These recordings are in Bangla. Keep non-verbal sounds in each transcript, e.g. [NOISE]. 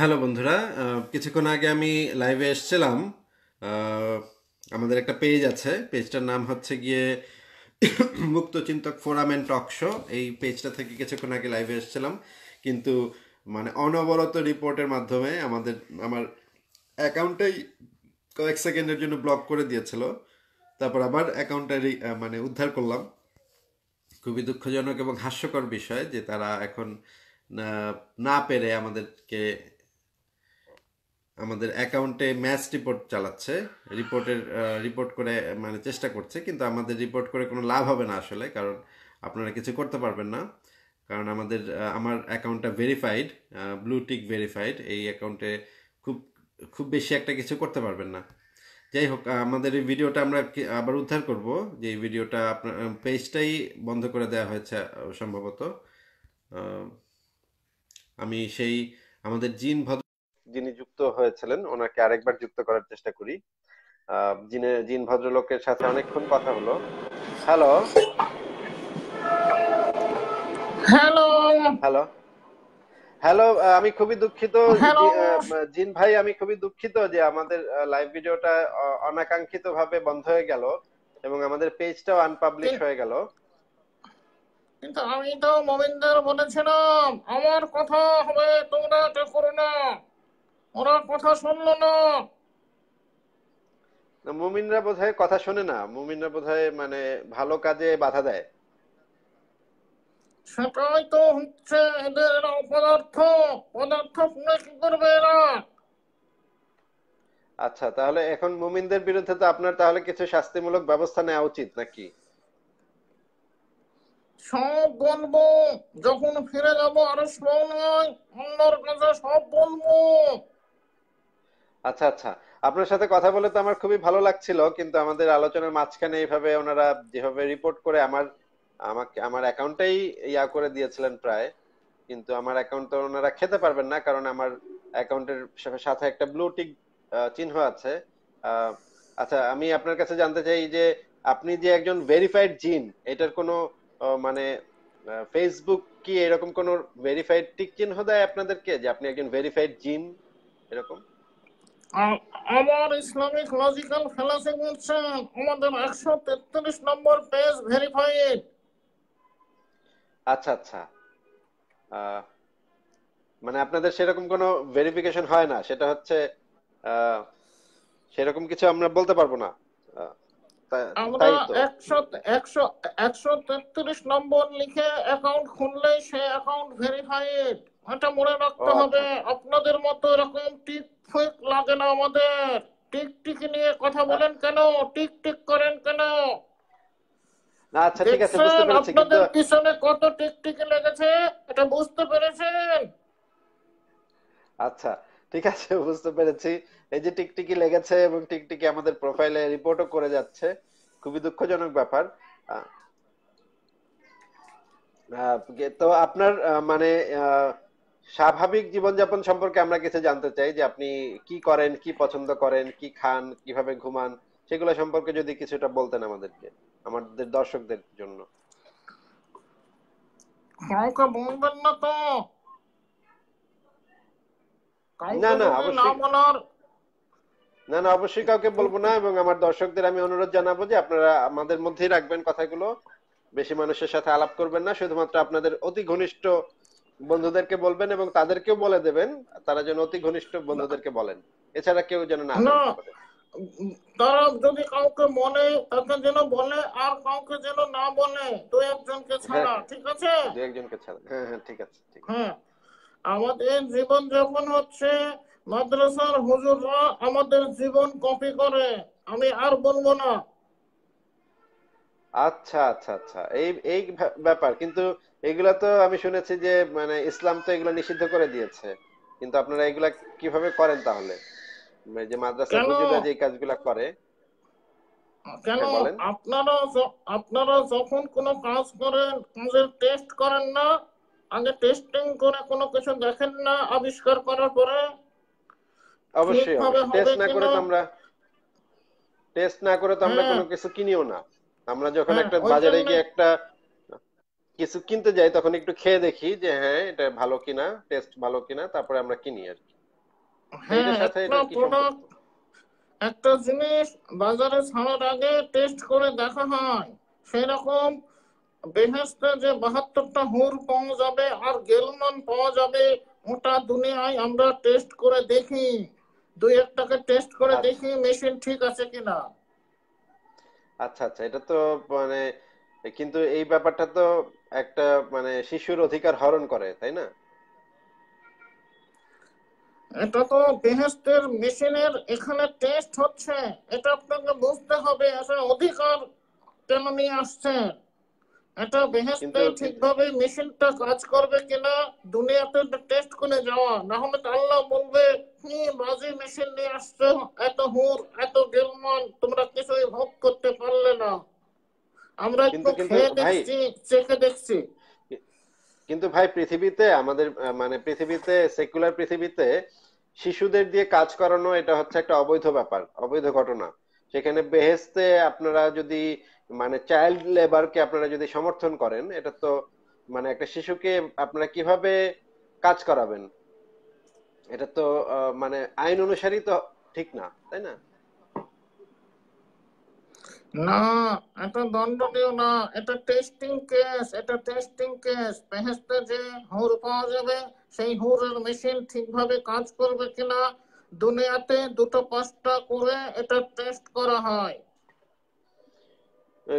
হ্যালো বন্ধুরা কিছুক্ষণ আগে আমি লাইভে এসছিলাম আমাদের একটা পেজ আছে পেজটার নাম হচ্ছে গিয়ে Mukto Chintok forum and talk show এই পেজটা থেকে কিছুক্ষণ আগে লাইভে এসছিলাম কিন্তু মানে অনবরত রিপোর্টের মাধ্যমে আমাদের আমার অ্যাকাউন্টটাই কয়েক সেকেন্ডের জন্য ব্লক করে দিয়েছিল তারপর আবার অ্যাকাউন্টটা মানে উদ্ধার করলাম খুবই দুঃখজনক এবং হাস্যকর বিষয় যে তারা এখন না পেরে আমাদেরকে আমাদের অ্যাকাউন্টে ম্যাচ রিপোর্ট চালাচ্ছে রিপোর্টের রিপোর্ট করে মানে চেষ্টা করছে কিন্তু আমাদের রিপোর্ট করে কোনো লাভ হবে না আসলে কারণ আপনারা কিছু করতে পারবেন না কারণ আমাদের আমার অ্যাকাউন্টটা ভেরিফাইড ব্লু টিক ভেরিফাইড এই অ্যাকাউন্টে খুব খুব বেশি একটা কিছু করতে পারবেন না যাই হোক আমাদের এই ভিডিওটা আমরা আবার উদ্ধার করব যে এই ভিডিওটা আপনার পেজটাই বন্ধ করে দেওয়া হয়েছে সম্ভবত আমি সেই আমাদের জিন ভদ্র যিনি যুক্ত হয়েছিলেন ওনাকে আরেকবার যুক্ত করার চেষ্টা করি জিন ভদ্রলোকের সাথে অনেকক্ষণ কথা হলো হ্যালো হ্যালো হ্যালো হ্যালো আমি খুবই দুঃখিত জিন ভাই আমি খুবই দুঃখিত যে আমাদের লাইভ ভিডিওটা অনাকাঙ্ক্ষিত ভাবে বন্ধ হয়ে গেল এবং আমাদের পেজটাও আনপাবলিশ হয়ে গেল কিন্তু আমি তো মোবিন্দার বলেছিলাম আমার কথা হবে তোমরা এটা করো না ওরা কথা না মুমিনরা কথা শোনে না মুমিনরা মানে ভালো কাজে বাধা দেয় সেটাই তো হচ্ছে এদের অপদার্থ পদার্থ কি করবে এরা আচ্ছা তাহলে এখন মুমিনদের বিরুদ্ধে তো আপনার তাহলে কিছু শাস্তিমূলক ব্যবস্থা নেওয়া উচিত নাকি সব বলবো যখন ফিরে যাবো আর নয় অন্যর কাছে সব বলবো আচ্ছা আচ্ছা আপনার সাথে কথা বলে তো আমার খুবই ভালো লাগছিল কিন্তু আমাদের আলোচনার মাঝখানে এইভাবে ওনারা যেভাবে রিপোর্ট করে আমার আমাকে আমার অ্যাকাউন্টেই ইয়া করে দিয়েছিলেন প্রায় কিন্তু আমার অ্যাকাউন্ট তো ওনারা খেতে পারবেন না কারণ আমার অ্যাকাউন্টের সাথে একটা ব্লু টিক চিহ্ন আছে আচ্ছা আমি আপনার কাছে জানতে চাই যে আপনি যে একজন ভেরিফাইড জিন এটার কোনো মানে ফেসবুক কি এরকম কোনো ভেরিফাইড টিক চিহ্ন দেয় আপনাদেরকে যে আপনি একজন ভেরিফাইড জিন এরকম আমার ইসলামিক লজিক্যাল ফেলাসি বলছেন আমাদের একশো তেত্রিশ নম্বর পেজ ভেরিফাইড আচ্ছা আচ্ছা মানে আপনাদের সেরকম কোনো ভেরিফিকেশন হয় না সেটা হচ্ছে সেরকম কিছু আমরা বলতে পারবো না আমরা একশো একশো একশো তেত্রিশ নম্বর লিখে অ্যাকাউন্ট খুললেই সে অ্যাকাউন্ট ভেরিফাইড এটা মনে রাখতে আচ্ছা। হবে আপনাদের মতো এরকম টিক ঠিক লাগে না আমাদের টিক টিক নিয়ে কথা বলেন কেন টিক টিক করেন কেন আচ্ছা ঠিক আছে বুঝতে পেরেছি কিন্তু পিছনে কত টিক টিক লেগেছে এটা বুঝতে পেরেছেন আচ্ছা ঠিক আছে বুঝতে পেরেছি এই যে টিকটিকি লেগেছে এবং টিকটিকি আমাদের প্রোফাইলে রিপোর্টও করে যাচ্ছে খুবই দুঃখজনক ব্যাপার তো আপনার মানে আহ স্বাভাবিক জীবনযাপন সম্পর্কে আমরা কিছু জানতে চাই যে আপনি কি করেন কি পছন্দ করেন কি খান কিভাবে ঘুমান সেগুলো সম্পর্কে যদি কিছুটা বলতেন আমাদেরকে আমাদের দর্শকদের জন্য না না অবশ্যই না না অবশ্যই কাউকে বলবো না এবং আমার দর্শকদের আমি অনুরোধ জানাবো যে আপনারা আমাদের মধ্যেই রাখবেন কথাগুলো বেশি মানুষের সাথে আলাপ করবেন না শুধুমাত্র আপনাদের অতি ঘনিষ্ঠ বন্ধুদেরকে বলবেন এবং তাদেরকেও বলে দেবেন তারা যেন অতি ঘনিষ্ঠ বন্ধুদেরকে বলেন এছাড়া কেউ যেন না তারা যদি কাউকে বলে তাকে যেন বলে আর কাউকে যেন না বলে দু একজনকে হ্যাঁ। ছাড়া ঠিক আছে দু একজনকে ছাড়া হ্যাঁ হ্যাঁ ঠিক আছে হ্যাঁ আমাদের জীবন যখন হচ্ছে মাদ্রাসার হুজুররা আমাদের জীবন কপি করে আমি আর বলবো না আচ্ছা আচ্ছা আচ্ছা এই এই ব্যাপার কিন্তু এগুলা তো আমি শুনেছি যে মানে ইসলাম তো এগুলো নিষিদ্ধ করে দিয়েছে কিন্তু আপনারা এগুলা কিভাবে করেন তাহলে মানে যে মাদ্রাসা যে কাজগুলা করে কেন আপনারা আপনারা যখন কোনো কাজ করেন কাজের টেস্ট করেন না আগে টেস্টিং করে কোনো কিছু দেখেন না আবিষ্কার করার পরে অবশ্যই টেস্ট না করে তো আমরা টেস্ট না করে তো আমরা কোনো কিছু কিনিও না আমরা যখন হ্যাঁ, একটা বাজারে গিয়ে একটা কিছু কিনতে যাই তখন একটু খেয়ে দেখি যে হ্যাঁ এটা ভালো কিনা টেস্ট ভালো কিনা তারপরে আমরা কিনি আর কি হ্যাঁ, একটা জিনিস বাজারে ছাড়ার আগে টেস্ট করে দেখা হয় সেরকম বেহেস্তে যে বাহাত্তরটা হুর পাওয়া যাবে আর গেলমন পাওয়া যাবে ওটা দুনিয়ায় আমরা টেস্ট করে দেখি দুই একটাকে টেস্ট করে আচ্ছা। দেখি মেশিন ঠিক আছে কিনা আচ্ছা আচ্ছা এটা তো মানে কিন্তু এই ব্যাপারটা তো একটা মানে শিশুর অধিকার হরণ করে তাই না এটা তো মেশিনের এখানে টেস্ট হচ্ছে এটা আপনাকে বুঝতে হবে আসলে অধিকার কেন নিয়ে আসছে এটা বেহেস্টে ঠিকভাবে মেশিনটা কাজ করবে কিনা দুনিয়াতে টেস্ট করে যাওয়া না হলে আল্লাহ বলবে আপনি বাজি মেশিন নিয়ে আসছেন এত হুর এত গেলমান তোমরা কিছুই ভোগ করতে পারলে না আমরা একটু খেয়ে দেখছি চেখে দেখছি কিন্তু ভাই পৃথিবীতে আমাদের মানে পৃথিবীতে সেকুলার পৃথিবীতে শিশুদের দিয়ে কাজ করানো এটা হচ্ছে একটা অবৈধ ব্যাপার অবৈধ ঘটনা সেখানে বেহেস্তে আপনারা যদি মানে চাইল্ড লেবারকে আপনারা যদি সমর্থন করেন এটা তো মানে একটা শিশুকে আপনারা কিভাবে কাজ করাবেন এটা তো মানে আইন অনুসারী তো ঠিক না তাই না না এটা দণ্ডনীয় না এটা টেস্টিং কেস এটা টেস্টিং কেস বেহেস্তে যে হুর পাওয়া যাবে সেই হুরের মেশিন ঠিকভাবে কাজ করবে কিনা দুনিয়াতে দুটো পাঁচটা করে এটা টেস্ট করা হয়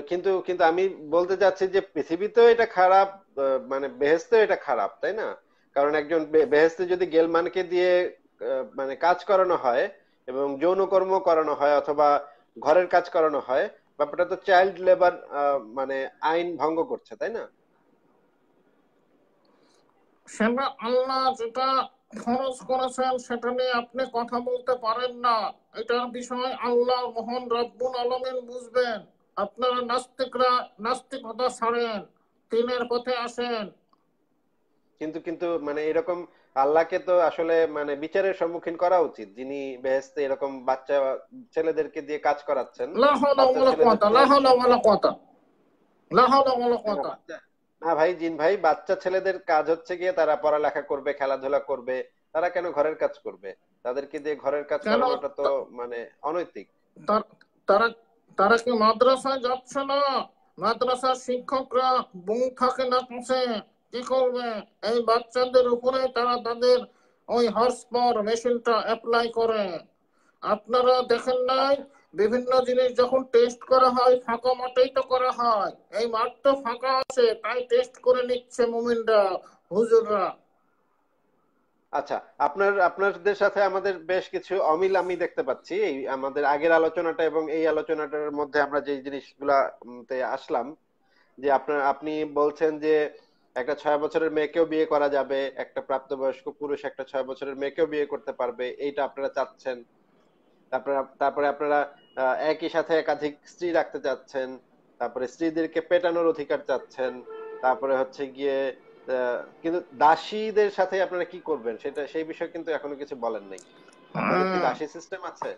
কিন্তু কিন্তু আমি বলতে চাচ্ছি যে পৃথিবীতেও এটা খারাপ মানে বেহেস্তেও এটা খারাপ তাই না কারণ একজন বেহেস্তে যদি গেলমানকে দিয়ে মানে কাজ করানো হয় এবং যৌনকর্ম করানো হয় অথবা ঘরের কাজ করানো হয় ব্যাপারটা তো চাইল্ড লেবার মানে আইন ভঙ্গ করছে তাই না সেটা আল্লাহ যেটা খরচ করেছেন সেটা নিয়ে আপনি কথা বলতে পারেন না এটার বিষয় আল্লাহ মোহন রব্বুল আলমিন বুঝবেন আপনারা নাস্তিকরা নাস্তিকতা ছাড়েন তিনের পথে আসেন কিন্তু কিন্তু মানে এরকম আল্লাহকে তো আসলে মানে বিচারের সম্মুখীন করা উচিত যিনি বেহেস্তে এরকম বাচ্চা ছেলেদেরকে দিয়ে কাজ করাচ্ছেন না ভাই জিন ভাই বাচ্চা ছেলেদের কাজ হচ্ছে গিয়ে তারা পড়ালেখা করবে খেলাধুলা করবে তারা কেন ঘরের কাজ করবে তাদেরকে দিয়ে ঘরের কাজ করাটা তো মানে অনৈতিক তারা তারা কি মাদ্রাসায় যাচ্ছে না মাদ্রাসার শিক্ষকরা বউ থাকে না কি করবে এই বাচ্চাদের উপরে তারা তাদের ওই হর্স পাওয়ার মেশিনটা অ্যাপ্লাই করে আপনারা দেখেন নাই বিভিন্ন জিনিস যখন টেস্ট করা হয় ফাঁকা মাঠেই তো করা হয় এই মাঠ তো ফাঁকা আছে তাই টেস্ট করে নিচ্ছে মুমিনরা হুজুররা আচ্ছা আপনার আপনাদের সাথে আমাদের বেশ কিছু অমিল আমি দেখতে পাচ্ছি এই আমাদের আগের আলোচনাটা এবং এই আলোচনাটার মধ্যে আমরা যে জিনিসগুলাতে আসলাম যে আপনার আপনি বলছেন যে একটা ছয় বছরের মেয়েকেও বিয়ে করা যাবে একটা প্রাপ্তবয়স্ক পুরুষ একটা ছয় বছরের মেয়েকেও বিয়ে করতে পারবে এইটা আপনারা চাচ্ছেন তারপরে তারপরে আপনারা একই সাথে একাধিক স্ত্রী রাখতে চাচ্ছেন তারপরে স্ত্রীদেরকে পেটানোর অধিকার চাচ্ছেন তারপরে হচ্ছে গিয়ে কিন্তু দাসীদের সাথে আপনারা কি করবেন সেটা সেই বিষয়ে কিন্তু এখনো কিছু বলেন নাই দাসী সিস্টেম আছে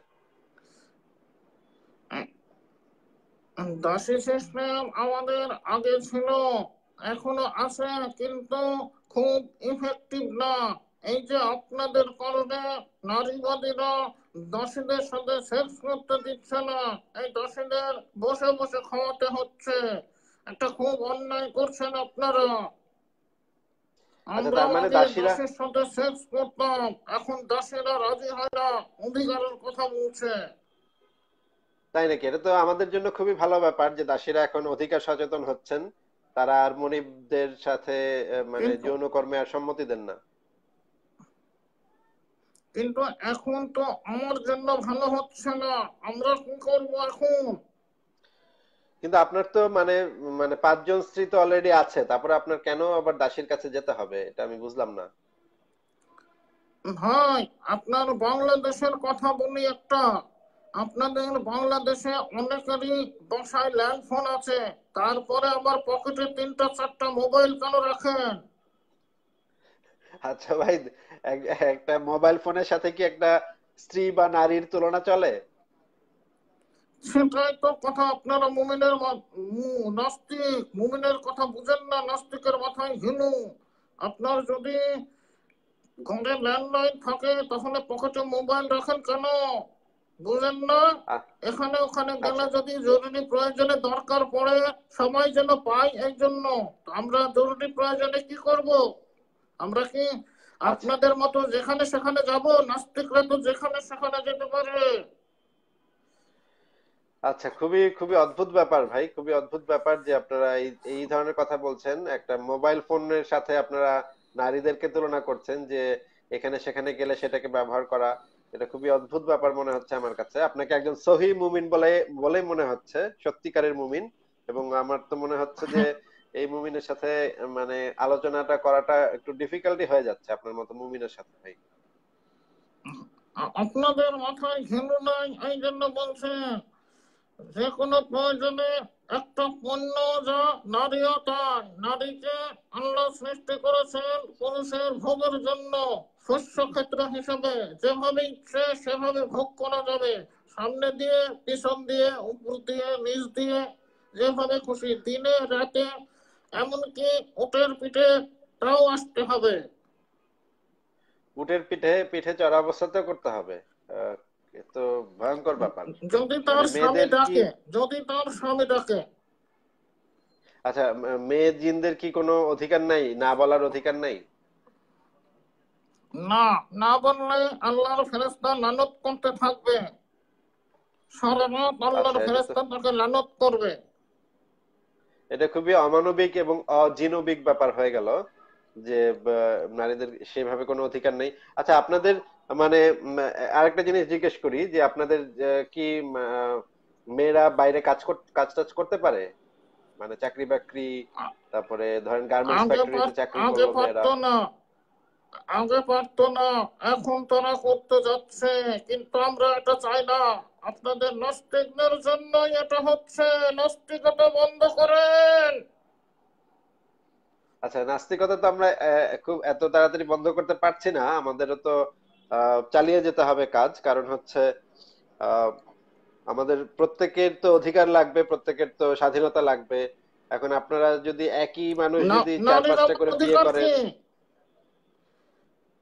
দাসী সিস্টেম আমাদের আগে ছিল এখনো আছে কিন্তু খুব ইফেক্টিভ না এই যে আপনাদের কারণে নারীবাদীরা দশীদের সাথে সেক্স করতে দিচ্ছে না এই দশীদের বসে বসে খাওয়াতে হচ্ছে একটা খুব অন্যায় করছেন আপনারা আচ্ছা, আমরা মানে দাসীর সাথে সেক্স করতাম এখন দাসীরা রাজি হয় না অধিকারের কথা বলছে তাই নাকি এটা তো আমাদের জন্য খুবই ভালো ব্যাপার যে দাসীরা এখন অধিকার সচেতন হচ্ছেন তারা আর মনিবদের সাথে মানে যৌন কর্মে আর সম্মতি দেন না কিন্তু এখন তো আমার জন্য ভালো হচ্ছে না আমরা কি করব এখন কিন্তু আপনার তো মানে মানে পাঁচজন স্ত্রী তো অলরেডি আছে তারপরে আপনার কেন আবার দাসীর কাছে যেতে হবে এটা আমি বুঝলাম না ভাই আপনার বাংলাদেশের কথা বলি একটা আপনাদের বাংলাদেশে অনেকেরই বাসায় ল্যান্ড ফোন আছে তারপরে আমার পকেটে তিনটা চারটা মোবাইল কেন রাখেন আচ্ছা ভাই একটা মোবাইল ফোনের সাথে কি একটা স্ত্রী বা নারীর তুলনা চলে সেটাই তো কথা আপনারা মুমিনের নাস্তিক মুমিনের কথা বুঝেন না নাস্তিকের মাথায় হিনু আপনার যদি ঘরে ল্যান্ডলাইন থাকে তাহলে পকেটে মোবাইল রাখেন কেন বুঝলেন না এখানে ওখানে গেলে আচ্ছা। যদি জরুরি প্রয়োজনে দরকার পড়ে সময় যেন পাই এই জন্য আমরা জরুরি প্রয়োজনে কি করব আমরা কি আচ্ছা। আপনাদের মতো যেখানে সেখানে যাব নাস্তিকরা তো যেখানে সেখানে যেতে পারে আচ্ছা খুবই খুবই অদ্ভুত ব্যাপার ভাই খুবই অদ্ভুত ব্যাপার যে আপনারা এই এই ধরনের কথা বলছেন একটা মোবাইল ফোনের সাথে আপনারা নারীদেরকে তুলনা করছেন যে এখানে সেখানে গেলে সেটাকে ব্যবহার করা এটা খুবই অদ্ভুত ব্যাপার মনে হচ্ছে আমার কাছে আপনাকে একজন সহি মুমিন বলে বলে মনে হচ্ছে সত্যিকারের মুমিন এবং আমার তো মনে হচ্ছে যে [LAUGHS] এই মুমিনের সাথে মানে আলোচনাটা করাটা একটু ডিফিকাল্টি হয়ে যাচ্ছে আপনার মতো মুমিনের সাথে ভাই আপনাদের মাথায় ঘেলু নাই এই জন্য বলছে যে কোনো প্রয়োজনে একটা পণ্য যা নারীও নারীকে আল্লাহ সৃষ্টি করেছেন পুরুষের ভোগের জন্য হিসাবে যেভাবে ইচ্ছে সেভাবে ভোগ করা যাবে সামনে দিয়ে পিছন দিয়ে উপর দিয়ে নিচ দিয়ে যেভাবে খুশি দিনে রাতে এমনকি উটের পিঠে তাও আসতে হবে উটের পিঠে পিঠে চড়া করতে হবে তো ভয়ঙ্কর ব্যাপার যদি মানে তার স্বামী ডাকে যদি তার স্বামী ডাকে আচ্ছা মেয়ে জিনদের কি কোনো অধিকার নাই না বলার অধিকার নাই না না বললে আল্লাহর ফেরেস্তা লানত করতে থাকবে আল্লাহর আচ্ছা, ফেরেস্তা তাকে লানত করবে এটা খুবই অমানবিক এবং অজিনবিক ব্যাপার হয়ে গেল যে নারীদের সেভাবে কোনো অধিকার নেই আচ্ছা আপনাদের মানে আরেকটা জিনিস জিজ্ঞেস করি যে আপনাদের কি মেয়েরা বাইরে কাজ কাজ টাজ করতে পারে মানে চাকরি বাকরি তারপরে ধরেন গার্মেন্টস ফ্যাক্টরিতে চাকরি করলো মেয়েরা আগে পারতো না এখন তারা করতে যাচ্ছে কিন্তু আমরা এটা চাই না আপনাদের নাস্তিকদের জন্য এটা হচ্ছে নাস্তিকতা বন্ধ করেন আচ্ছা নাস্তিকতা তো আমরা খুব এত তাড়াতাড়ি বন্ধ করতে পারছি না আমাদেরও তো চালিয়ে যেতে হবে কাজ কারণ হচ্ছে আমাদের প্রত্যেকের তো অধিকার লাগবে প্রত্যেকের তো স্বাধীনতা লাগবে এখন আপনারা যদি একই মানুষ যদি চার পাঁচটা করে বিয়ে করেন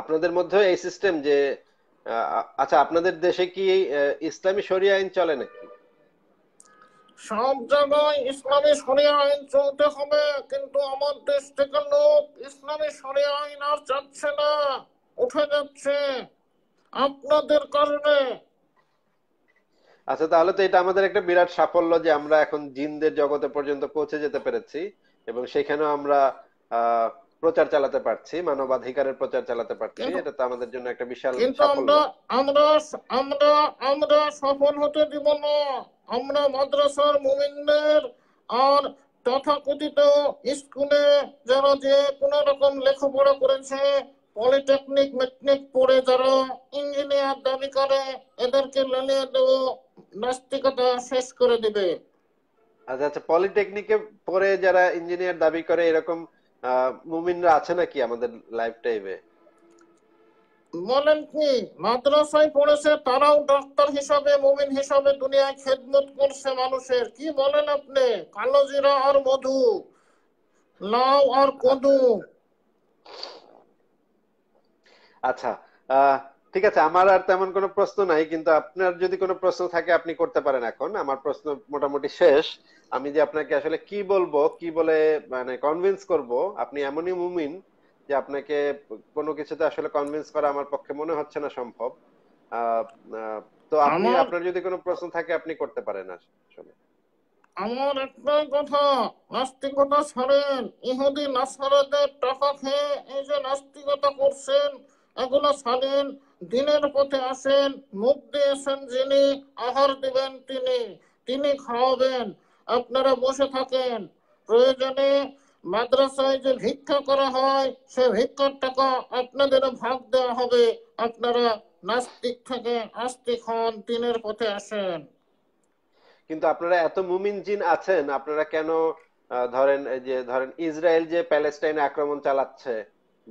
আপনাদের মধ্যে এই সিস্টেম যে আচ্ছা আপনাদের দেশে কি ইসলামী শরিয়া আইন চলে নাকি সব জায়গায় ইসলামী শরিয়া আইন চলতে হবে কিন্তু আমার দেশ থেকে লোক ইসলামী শরিয়া আইন আর চাচ্ছে না উঠে যাচ্ছে আপনাদের কারণে আচ্ছা তাহলে তো এটা আমাদের একটা বিরাট সাফল্য যে আমরা এখন জিনদের জগতে পর্যন্ত পৌঁছে যেতে পেরেছি এবং সেখানেও আমরা আহ প্রচার চালাতে পারছি মানবাধিকারের প্রচার চালাতে পারছি এটা তো আমাদের জন্য একটা বিশাল কিন্তু আমরা আমরা আমরা আমরা সফল হতে দিব না আমরা মাদ্রাসার মুমিনদের আর তথাকথিত স্কুলে যারা যে কোন রকম লেখাপড়া করেছে পলিটেকনিক মেটনিক পড়ে যারা ইঞ্জিনিয়ার দাবি করে এদেরকে লালিয়ে দেব নাস্তিকতা শেষ করে দিবে আচ্ছা আচ্ছা পলিটেকনিকে পড়ে যারা ইঞ্জিনিয়ার দাবি করে এরকম মুমিনরা আছে নাকি আমাদের লাইফ টাইমে বলেন কি মাদ্রাসায় পড়েছে তারাও ডাক্তার হিসাবে মুমিন হিসাবে দুনিয়ায় খেদমত করছে মানুষের কি বলেন আপনি কালো জিরা আর মধু লাউ আর কদু আচ্ছা আহ ঠিক আছে আমার আর তেমন কোনো প্রশ্ন নাই কিন্তু আপনার যদি কোনো প্রশ্ন থাকে আপনি করতে পারেন এখন আমার প্রশ্ন মোটামুটি শেষ আমি যে আপনাকে আসলে কি বলবো কি বলে মানে কনভিন্স করব আপনি এমনই মুমিন যে আপনাকে কোনো কিছুতে আসলে কনভিন্স করা আমার পক্ষে মনে হচ্ছে না সম্ভব তো আপনি আপনার যদি কোনো প্রশ্ন থাকে আপনি করতে পারেন আসলে আমার একটাই কথা নাস্তিকতা ছাড়েন ইহুদি নাসারাদের টাকা খেয়ে এই যে নাস্তিকতা করছেন এগুলো সালেন দিনের পথে আসেন মুখ দিয়েছেন যিনি আহার দিবেন তিনি তিনি খাওয়াবেন আপনারা বসে থাকেন প্রয়োজনে মাদ্রাসায় যে ভিক্ষা করা হয় সে ভিক্ষার টাকা আপনাদেরও ভাগ দেওয়া হবে আপনারা নাস্তিক থেকে আস্তিক হন দিনের পথে আসেন কিন্তু আপনারা এত মুমিন জিন আছেন আপনারা কেন ধরেন যে ধরেন ইসরায়েল যে প্যালেস্টাইন আক্রমণ চালাচ্ছে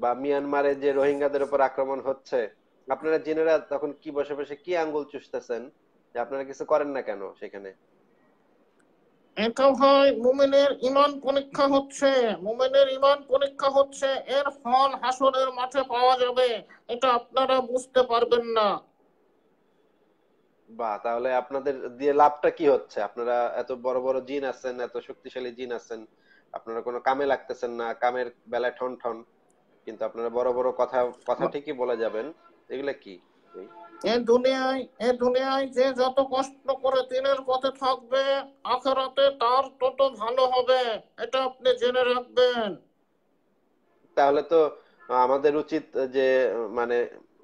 বা মিয়ানমারে যে রোহিঙ্গাদের উপর আক্রমণ হচ্ছে আপনারা জেনারা তখন কি বসে বসে কি আঙ্গুল চুষতেছেন যে আপনারা কিছু করেন না কেন সেখানে হয় ইমান পরীক্ষা হচ্ছে ইমান পরীক্ষা হচ্ছে এর ফল হাসনের মাঠে পাওয়া যাবে এটা আপনারা বুঝতে পারবেন না বা তাহলে আপনাদের দিয়ে লাভটা কি হচ্ছে আপনারা এত বড় বড় জিন আছেন এত শক্তিশালী জিন আছেন আপনারা কোনো কামে লাগতেছেন না কামের বেলায় ঠন ঠন কিন্তু আপনারা বড় বড় কথা কথা ঠিকই বলে যাবেন এগুলা কি দুনিয়ায় দুনিয়ায় যে যত কষ্ট করে দিনের পথে থাকবে আখেরাতে তার তত ভালো হবে এটা আপনি জেনে রাখবেন তাহলে তো আমাদের উচিত যে মানে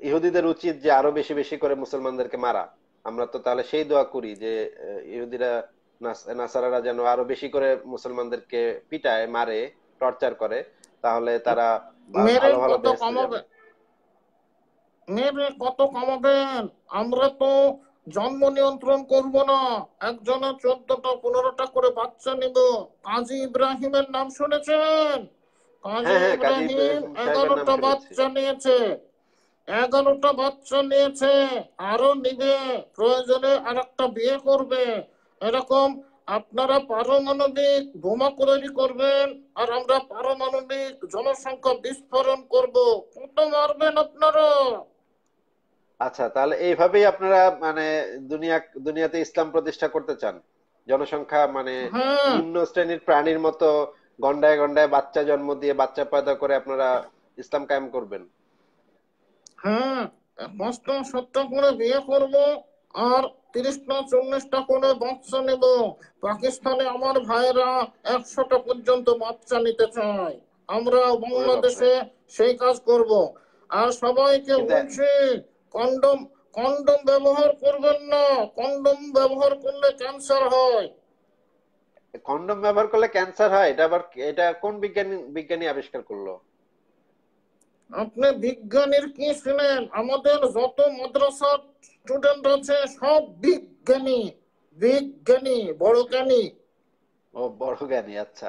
ইহুদিদের উচিত যে আরো বেশি বেশি করে মুসলমানদেরকে মারা আমরা তো তাহলে সেই দোয়া করি যে ইহুদিরা নাসারারা যেন আরো বেশি করে মুসলমানদেরকে পিটায় মারে টর্চার করে তাহলে তারা মেরে কত কমাবেন আমরা তো জন্ম নিয়ন্ত্রণ করব না একজনের চোদ্দটা পনেরোটা করে বাচ্চা নিব কাজী ইব্রাহিমের নাম শুনেছেন কাজী হ্যাঁ, হ্যাঁ, ইব্রাহিম এগারোটা বাচ্চা নিয়েছে এগারোটা বাচ্চা নিয়েছে আরো নিবে প্রয়োজনে আর একটা বিয়ে করবে এরকম আপনারা পারমাণবিক বোমা তৈরি করবেন আর আমরা পারমাণবিক জনসংখ্যা বিস্ফোরণ করব কত মারবেন আপনারা আচ্ছা তাহলে এইভাবেই আপনারা মানে দুনিয়া দুনিয়াতে ইসলাম প্রতিষ্ঠা করতে চান জনসংখ্যা মানে হ্যাঁ। নিম্ন শ্রেণীর প্রাণীর মতো গন্ডায় গন্ডায় বাচ্চা জন্ম দিয়ে বাচ্চা পয়দা করে আপনারা ইসলাম কায়েম করবেন হ্যাঁ মস্ত সত্য করে বিয়ে করব আর তিরিশটা চল্লিশটা করে বাচ্চা নেব পাকিস্তানে আমার ভাইয়েরা একশোটা পর্যন্ত বাচ্চা নিতে চায় আমরা বাংলাদেশে সেই কাজ করব আর সবাইকে বলছি কন্ডম কন্ডম ব্যবহার করবেন না কন্ডম ব্যবহার করলে ক্যান্সার হয় কন্ডম ব্যবহার করলে ক্যান্সার হয় এটা আবার এটা কোন বিজ্ঞানী বিজ্ঞানী আবিষ্কার করলো আপনি বিজ্ঞানীর কি শুনেন আমাদের যত মাদ্রাসার স্টুডেন্ট আছে সব বিজ্ঞানী বিজ্ঞানী বড় জ্ঞানী ও বড় জ্ঞানী আচ্ছা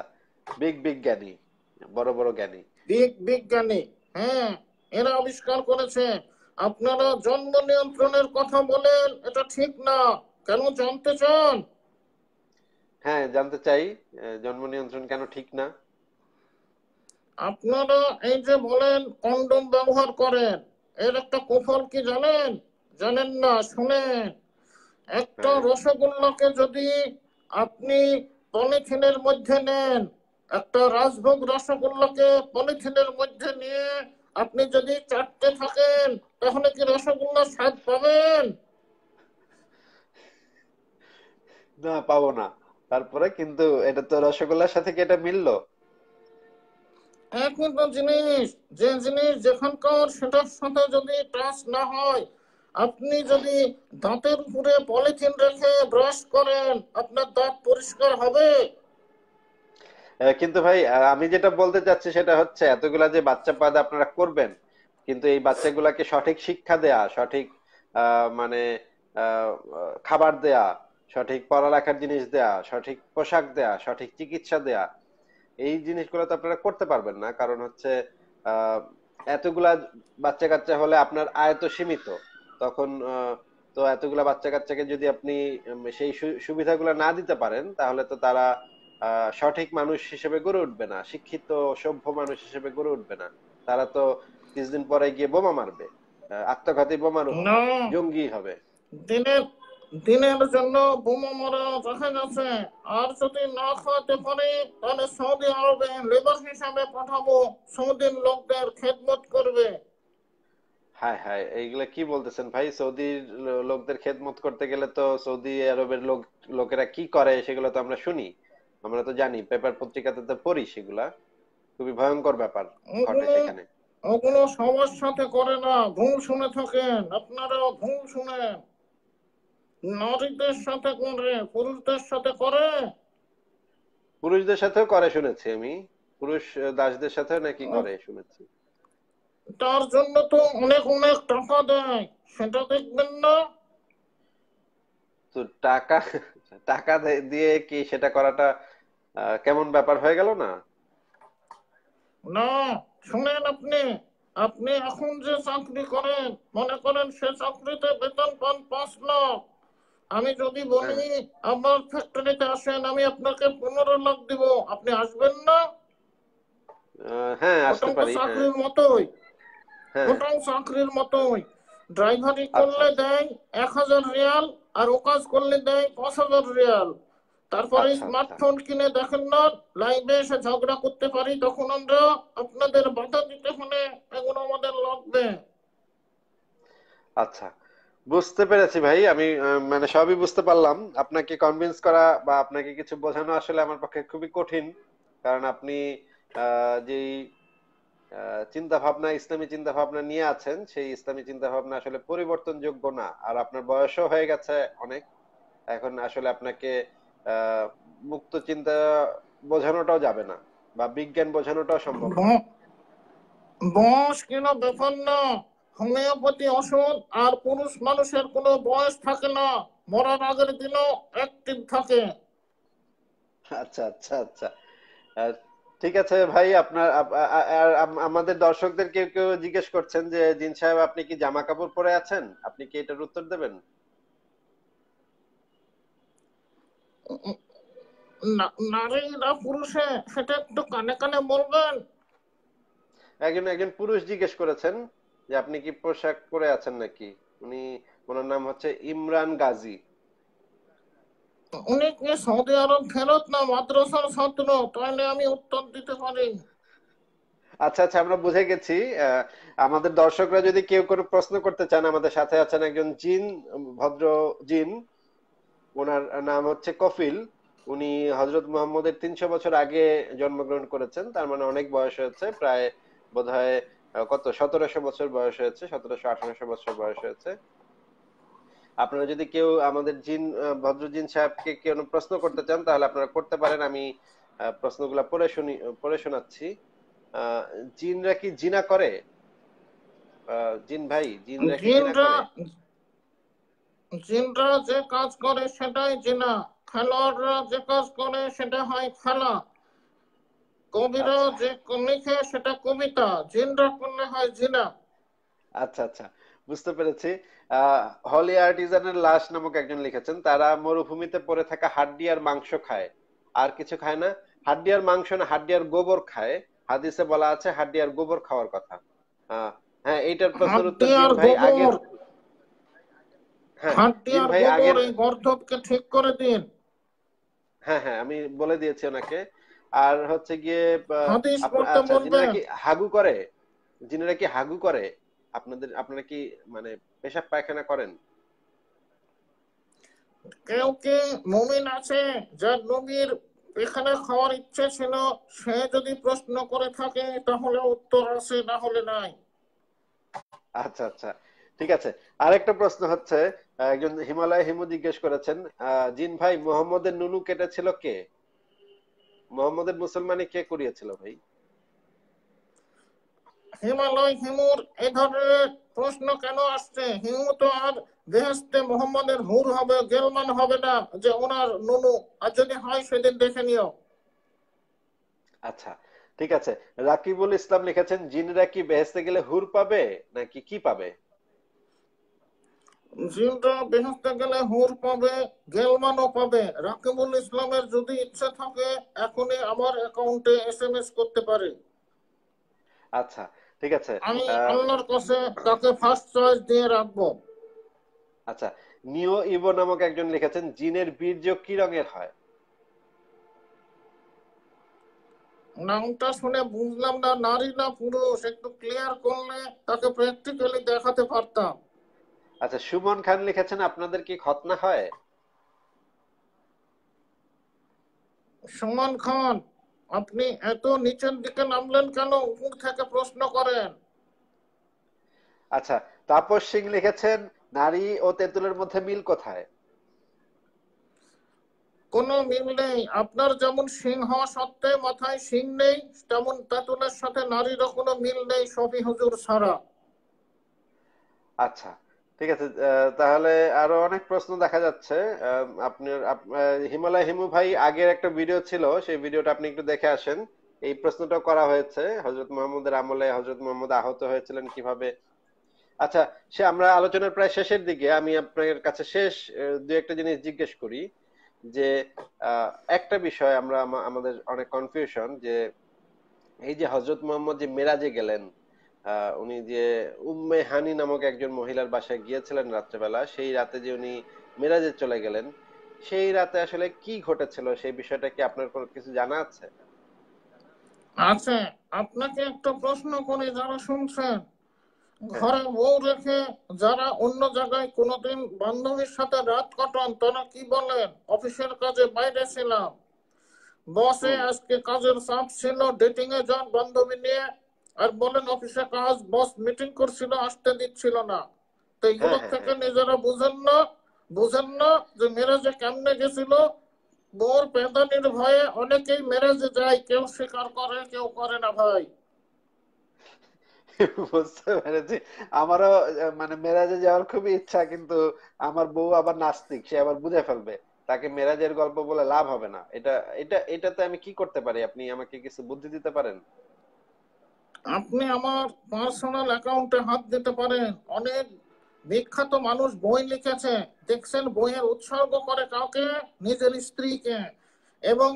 বিগ বিজ্ঞানী বড় বড় জ্ঞানী বিগ বিজ্ঞানী হ্যাঁ এরা আবিষ্কার করেছে আপনারা জন্ম নিয়ন্ত্রণের কথা বলেন এটা ঠিক না কেন জানতে চান হ্যাঁ জানতে চাই জন্ম নিয়ন্ত্রণ কেন ঠিক না আপনারা এই যে বলেন কন্ডম ব্যবহার করেন এর একটা কুফল কি জানেন জানেন না শুনেন একটা হ্যাঁ। রসগোল্লাকে যদি আপনি পলিথিনের মধ্যে নেন একটা রাজভোগ রসগোল্লাকে পলিথিনের মধ্যে নিয়ে আপনি যদি চাটতে থাকেন তাহলে কি রসগোল্লার স্বাদ পাবেন না পাবো না তারপরে কিন্তু এটা তো রসগোল্লার সাথে কি এটা মিললো এক জিনিস যে জিনিস যেখানকার সেটার সাথে যদি টাচ না হয় আপনি যদি দাঁতের উপরে পলিথিন রেখে ব্রাশ করেন আপনার দাঁত পরিষ্কার হবে কিন্তু ভাই আমি যেটা বলতে চাচ্ছি সেটা হচ্ছে এতগুলা যে বাচ্চা পাদ আপনারা করবেন কিন্তু এই বাচ্চাগুলাকে সঠিক শিক্ষা দেয়া সঠিক মানে খাবার দেয়া সঠিক পড়ালেখার জিনিস দেয়া সঠিক পোশাক দেয়া সঠিক চিকিৎসা দেয়া এই জিনিসগুলো তো আপনারা করতে পারবেন না কারণ হচ্ছে এতগুলা বাচ্চা কাচ্চা হলে আপনার আয় তো সীমিত তখন তো এতগুলা বাচ্চা কাচ্চাকে যদি আপনি সেই সুবিধাগুলো না দিতে পারেন তাহলে তো তারা সঠিক মানুষ হিসেবে গড়ে উঠবে না শিক্ষিত সভ্য মানুষ হিসেবে গড়ে উঠবে না তারা তো তিরিশ দিন পরে গিয়ে বোমা মারবে আত্মঘাতী বোমা জঙ্গি হবে দিনের দিনের জন্য বোমা মারা দেখা গেছে আর যদি না খাওয়াতে পারে তাহলে সৌদি আরবে লেবার হিসাবে পাঠাবো সৌদির লোকদের খেদমত করবে হ্যাঁ হ্যাঁ এইগুলা কি বলতেছেন ভাই সৌদি লোকদের খেদমত করতে গেলে তো সৌদি আরবের লোক লোকেরা কি করে সেগুলো তো আমরা শুনি আমরা তো জানি পেপার পত্রিকাতে তো পড়ি সেগুলা খুবই ভয়ঙ্কর ব্যাপার ঘটে সেখানে ওগুলো সবার সাথে করে না ঘুম শুনে থাকেন আপনারাও ঘুম শুনে নারীদের সাথে করে পুরুষদের সাথে করে পুরুষদের সাথেও করে শুনেছি আমি পুরুষ দাসদের সাথেও নাকি করে শুনেছি তার জন্য তো অনেক অনেক টাকা দেয় সেটা দেখবেন না তো টাকা টাকা দিয়ে কি সেটা করাটা কেমন ব্যাপার হয়ে গেল না না শুনেন আপনি আপনি এখন যে চাকরি করেন মনে করেন সে চাকরিতে বেতন পান পাঁচ লাখ আমি যদি বলি হ্যাঁ। আমার ফ্যাক্টরিতে আসেন আমি আপনাকে পনেরো লাখ দিব আপনি আসবেন না হ্যাঁ আসতে পারি হ্যাঁ। চাকরির মতোই ওটাও হ্যাঁ। চাকরির মতোই ড্রাইভারি আচ্ছা। করলে দেয় এক হাজার রিয়াল আর করলে দেয় পাঁচ হাজার রিয়াল তারপরে আচ্ছা, আচ্ছা। স্মার্টফোন কিনে দেখেন না লাইভে এসে ঝগড়া করতে পারি তখন আমরা আপনাদের বাধা দিতে এগুলো আমাদের লাগবে আচ্ছা বুঝতে পেরেছি ভাই আমি মানে সবই বুঝতে পারলাম আপনাকে কনভিন্স করা বা আপনাকে কিছু বোঝানো আসলে আমার পক্ষে খুবই কঠিন কারণ আপনি যেই চিন্তা ভাবনা ইসলামী চিন্তা ভাবনা নিয়ে আছেন সেই ইসলামী চিন্তা ভাবনা আসলে পরিবর্তনযোগ্য না আর আপনার বয়সও হয়ে গেছে অনেক এখন আসলে আপনাকে মুক্ত চিন্তা বোঝানোটাও যাবে না বা বিজ্ঞান বোঝানোটাও সম্ভব বয়স কেন ব্যাপার না হোমিওপ্যাথি ওষুধ আর পুরুষ মানুষের কোনো বয়স থাকে না মরার আগের দিনও অ্যাক্টিভ থাকে আচ্ছা আচ্ছা আচ্ছা ঠিক আছে ভাই আপনার আমাদের দর্শকদের কেউ কেউ জিজ্ঞেস করছেন যে জিন সাহেব আপনি কি জামা কাপড় পরে আছেন আপনি কি এটার উত্তর দেবেন একজন একজন পুরুষ জিজ্ঞেস করেছেন যে আপনি কি পোশাক পরে আছেন নাকি উনি ওনার নাম হচ্ছে ইমরান গাজী উনি কি সৌদি আরব ফেরত না মাদ্রাসার ছাত্র তাহলে আমি উত্তর দিতে পারি আচ্ছা আচ্ছা আমরা বুঝে গেছি আমাদের দর্শকরা যদি কেউ কোনো প্রশ্ন করতে চান আমাদের সাথে আছেন একজন জিন ভদ্র জিন ওনার নাম হচ্ছে কফিল উনি হজরত মোহাম্মদের তিনশো বছর আগে জন্মগ্রহণ করেছেন তার মানে অনেক বয়স হয়েছে প্রায় বোধ হয় কত সতেরোশো বছর বয়স হয়েছে সতেরোশো আঠারোশো বছর বয়স হয়েছে আপনারা যদি কেউ আমাদের জিন ভদ্র জিন সাহেবকে কেউ প্রশ্ন করতে চান তাহলে আপনারা করতে পারেন আমি প্রশ্নগুলা পড়ে শুনি পড়ে শোনাচ্ছি জিনরা কি জিনা করে জিন ভাই জিনরা কি জিনরা যে কাজ করে সেটাই জিনা খেলোয়াড়রা যে কাজ করে সেটা হয় খেলা কবিরা আচ্ছা। যে লিখে সেটা কবিতা জিনরা করলে হয় জিনা আচ্ছা আচ্ছা বুঝতে পেরেছি হলি আর্টিজানের লাশ নামক একজন লিখেছেন তারা মরুভূমিতে পড়ে থাকা হাড্ডি আর মাংস খায় আর কিছু খায় না হাড্ডি আর মাংস না হাড্ডি আর গোবর খায় হাদিসে বলা আছে হাড্ডি আর গোবর খাওয়ার কথা হ্যাঁ এইটার প্রশ্নের উত্তর ভাই আগে হ্যাঁ, ঠিক করে দিন হ্যাঁ হ্যাঁ আমি বলে দিয়েছি ওনাকে আর হচ্ছে গিয়ে আচ্ছা, হাগু করে যিনি নাকি হাগু করে আপনাদের আপনারা কি মানে পেশাব পায়খানা করেন কেউ কি মুমিন আছে যার নবীর এখানে খাওয়ার ইচ্ছে ছিল সে যদি প্রশ্ন করে থাকে তাহলে উত্তর আছে না হলে নাই আচ্ছা আচ্ছা ঠিক আছে আরেকটা প্রশ্ন হচ্ছে একজন হিমালয় হিমু জিজ্ঞেস করেছেন জিন ভাই মোহাম্মদের নুনু কেটেছিল কে মোহাম্মদের মুসলমানে কে করিয়েছিল ভাই হিমালয় হিমুর এ ধরনের প্রশ্ন কেন আসছে হিমু তো আর গেহস্তে মোহাম্মদের হুর হবে গেলমান হবে না যে ওনার নুনু আর যদি হয় সেদিন দেখে নিও আচ্ছা ঠিক আছে রাকিবুল ইসলাম লিখেছেন জিনরা কি বেহেস্তে গেলে হুর পাবে নাকি কি পাবে জিনরা বেহেস্তে গেলে হুর পাবে গেলমানও পাবে রাকিবুল ইসলামের যদি ইচ্ছা থাকে এখনই আমার অ্যাকাউন্টে এসএমএস করতে পারে আচ্ছা ঠিক আছে আমি আল্লাহর কাছে তাকে ফার্স্ট চয়েস দিয়ে রাখবো আচ্ছা নিও ইবো নামক একজন লিখেছেন জিনের বীর্য কি রঙের হয় নামটা শুনে বুঝলাম না নারী না পুরুষ একটু ক্লিয়ার করলে তাকে প্র্যাকটিক্যালি দেখাতে পারতাম আচ্ছা সুমন খান লিখেছেন আপনাদের কি খতনা হয় সুমন খান আপনি এত নিচের দিকে নামলেন কেন উপর থেকে প্রশ্ন করেন আচ্ছা তাপস সিং লিখেছেন নারী ও তেঁতুলের মধ্যে মিল কোথায় কোনো মিল নেই আপনার যেমন সিং হওয়া সত্ত্বে মাথায় সিং নেই তেমন তেঁতুলের সাথে নারীরও কোনো মিল নেই সবই হুজুর সারা আচ্ছা ঠিক আছে তাহলে আরো অনেক প্রশ্ন দেখা যাচ্ছে আপনার হিমালয় হিমু ভাই আগের একটা ভিডিও ছিল সেই ভিডিওটা আপনি একটু দেখে আসেন এই প্রশ্নটা করা হয়েছে হজরত মোহাম্মদের আমলে হজরত মোহাম্মদ আহত হয়েছিলেন কিভাবে আচ্ছা সে আমরা আলোচনার প্রায় শেষের দিকে আমি আপনার কাছে শেষ দু একটা জিনিস জিজ্ঞেস করি যে একটা বিষয় আমরা আমাদের অনেক কনফিউশন যে এই যে হজরত মোহাম্মদ যে মেরাজে গেলেন উনি যে উম্মে হানি নামক একজন মহিলার বাসায় গিয়েছিলেন রাত্রেবেলা সেই রাতে যে উনি মেরাজে চলে গেলেন সেই রাতে আসলে কি ঘটেছিল সেই বিষয়টা কি আপনার কোনো কিছু জানা আছে আছে আপনাকে একটা প্রশ্ন করে যারা শুনছেন হ্যাঁ। ঘরে বউ রেখে যারা অন্য জায়গায় কোনোদিন বান্ধবীর সাথে রাত কাটান তারা কি বলেন অফিসের কাজে বাইরে ছিলাম বসে আজকে কাজের চাপ ছিল ডেটিং এ যান বান্ধবী নিয়ে আর বলেন অফিসে কাজ বস মিটিং করছিল আসতে দিচ্ছিল না তো এইগুলো হ্যাঁ, হ্যাঁ, থেকে হ্যাঁ। নিজেরা বুঝেন না বুঝেন না যে মেরাজে কেমনে গেছিল বোর পেদানির ভয়ে অনেকেই মেরাজে যায় কেউ স্বীকার করে কেউ করে না ভাই [LAUGHS] বুঝতে পেরেছি আমারও মানে মেরাজে যাওয়ার খুবই ইচ্ছা কিন্তু আমার বউ আবার নাস্তিক সে আবার বুঝে ফেলবে তাকে মেরাজের গল্প বলে লাভ হবে না এটা এটা এটাতে আমি কি করতে পারি আপনি আমাকে কিছু বুদ্ধি দিতে পারেন আপনি আমার পার্সোনাল অ্যাকাউন্টে হাত দিতে পারেন অনেক বিখ্যাত মানুষ বই লিখেছে দেখছেন বইয়ের উৎসর্গ করে কাউকে নিজের স্ত্রীকে এবং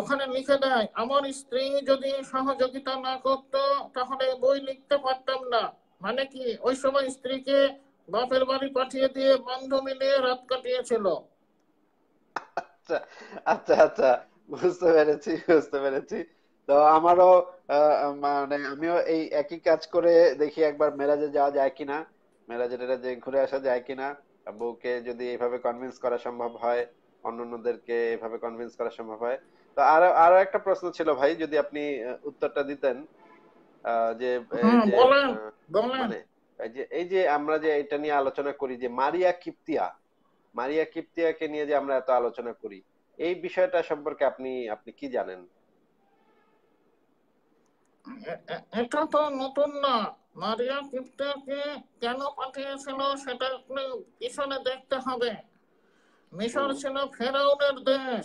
ওখানে লিখে দেয় আমার স্ত্রী যদি সহযোগিতা না করতো তাহলে বই লিখতে পারতাম না মানে কি ওই সময় স্ত্রীকে বাপের বাড়ি পাঠিয়ে দিয়ে বান্ধবী মিলে রাত কাটিয়েছিল আচ্ছা আচ্ছা আচ্ছা বুঝতে পেরেছি বুঝতে পেরেছি তো আমারও মানে আমিও এই একই কাজ করে দেখি একবার মেরাজে যাওয়া যায় কিনা মেরাজে টেরাজে ঘুরে আসা যায় কিনা বউকে যদি এইভাবে কনভিন্স করা সম্ভব হয় অন্যান্যদেরকে এভাবে কনভিন্স করা সম্ভব হয় তো আরো আরো একটা প্রশ্ন ছিল ভাই যদি আপনি উত্তরটা দিতেন যে হ্যাঁ, মানে এই যে আমরা যে এটা নিয়ে আলোচনা করি যে মারিয়া কিপ্তিয়া মারিয়া কিপ্তিয়াকে নিয়ে যে আমরা এত আলোচনা করি এই বিষয়টা সম্পর্কে আপনি আপনি কি জানেন এটা তো নতুন না মারিয়া কিপ্টেকে কেন পাঠিয়েছিল সেটা আপনি পিছনে দেখতে হবে মিশর ছিল ফেরাউনের দেশ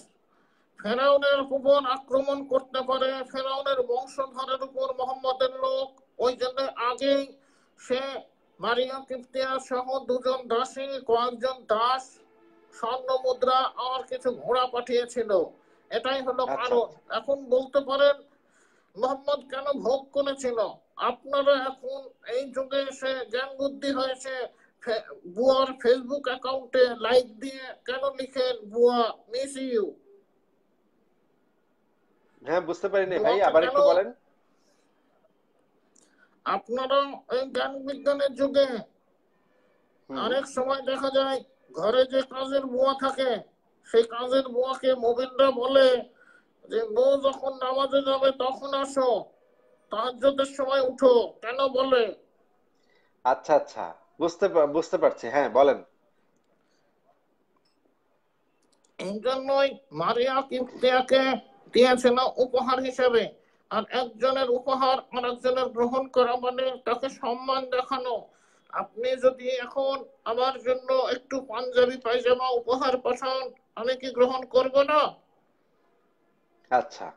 ফেরাউনের উপর আক্রমণ করতে পারে ফেরাউনের বংশধরের উপর মোহাম্মদের লোক ওই জন্য আগেই সে মারিয়া কিপ্তিয়া সহ দুজন দাসী কয়েকজন দাস স্বর্ণ মুদ্রা আর কিছু ঘোড়া পাঠিয়েছিল এটাই হলো আচ্ছা। কারণ এখন বলতে পারেন মোহাম্মদ কেন ভোগ করেছিল আপনারা এখন এই যুগে এসে জ্ঞান বুদ্ধি হয়েছে বুয়ার ফেসবুক অ্যাকাউন্টে লাইক দিয়ে কেন লিখেন বুয়া মিস ইউ হ্যাঁ বুঝতে ভাই আবার একটু বলেন আপনারা এই জ্ঞান বিজ্ঞানের যুগে অনেক সময় দেখা যায় ঘরে যে কাজের বুয়া থাকে সেই কাজের বুয়াকে মোবিনরা বলে যে বউ যখন নামাজে যাবে তখন আসো তাহাজ্জুদের সময় উঠো কেন বলে আচ্ছা আচ্ছা বুঝতে বুঝতে পারছি হ্যাঁ বলেন মারিয়া কিপ্তিয়াকে উপহার হিসেবে আর একজনের উপহার আর একজনের গ্রহণ করা মানে তাকে সম্মান দেখানো আপনি যদি এখন আমার জন্য একটু পাঞ্জাবি পায়জামা উপহার পাঠান আমি কি গ্রহণ করব না আচ্ছা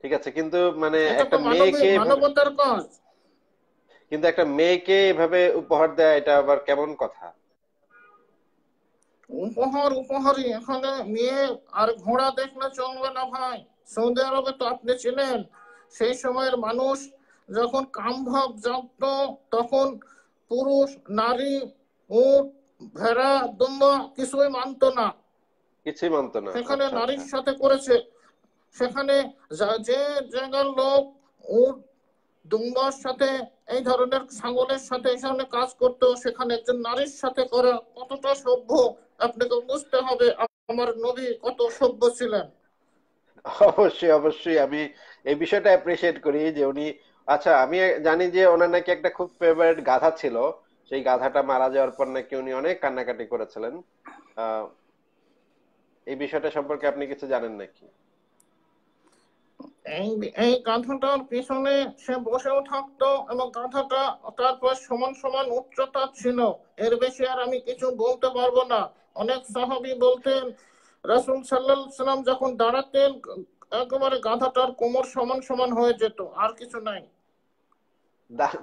ঠিক আছে কিন্তু মানে আচ্ছা, একটা মেয়েকে মানবতার কাজ কিন্তু একটা মেয়েকে এভাবে উপহার দেয় এটা আবার কেমন কথা উপহার উপহারই এখানে মেয়ে আর ঘোড়া দেখলে চলবে না ভাই সৌদি আরবে তো আপনি ছিলেন সেই সময়ের মানুষ যখন কামভাব জাগত তখন পুরুষ নারী উট ভেড়া দুম্বা কিছুই মানত না কিছুই মানত না সেখানে আচ্ছা, নারীর আচ্ছা। সাথে করেছে সেখানে যে জায়গার লোক উট দুম্বার সাথে এই ধরনের ছাগলের সাথে এই কাজ করতো সেখানে একজন নারীর সাথে করা কতটা সভ্য আপনাকে বুঝতে হবে আমার নবী কত সভ্য ছিলেন অবশ্যই অবশ্যই আমি এই বিষয়টা অ্যাপ্রিসিয়েট করি যে উনি আচ্ছা আমি জানি যে ওনার নাকি একটা খুব ফেভারিট গাধা ছিল সেই গাধাটা মারা যাওয়ার পর নাকি উনি অনেক কান্নাকাটি করেছিলেন এই বিষয়টা সম্পর্কে আপনি কিছু জানেন নাকি এই গাধাটার পিছনে সে বসেও থাকতো এবং গাধাটা তারপর সমান সমান উচ্চতা ছিল এর বেশি আর আমি কিছু বলতে পারবো না অনেক সাহাবি বলতেন রাসুল সাল্লাহ সাল্লাম যখন দাঁড়াতেন একেবারে গাধাটার কোমর সমান সমান হয়ে যেত আর কিছু নাই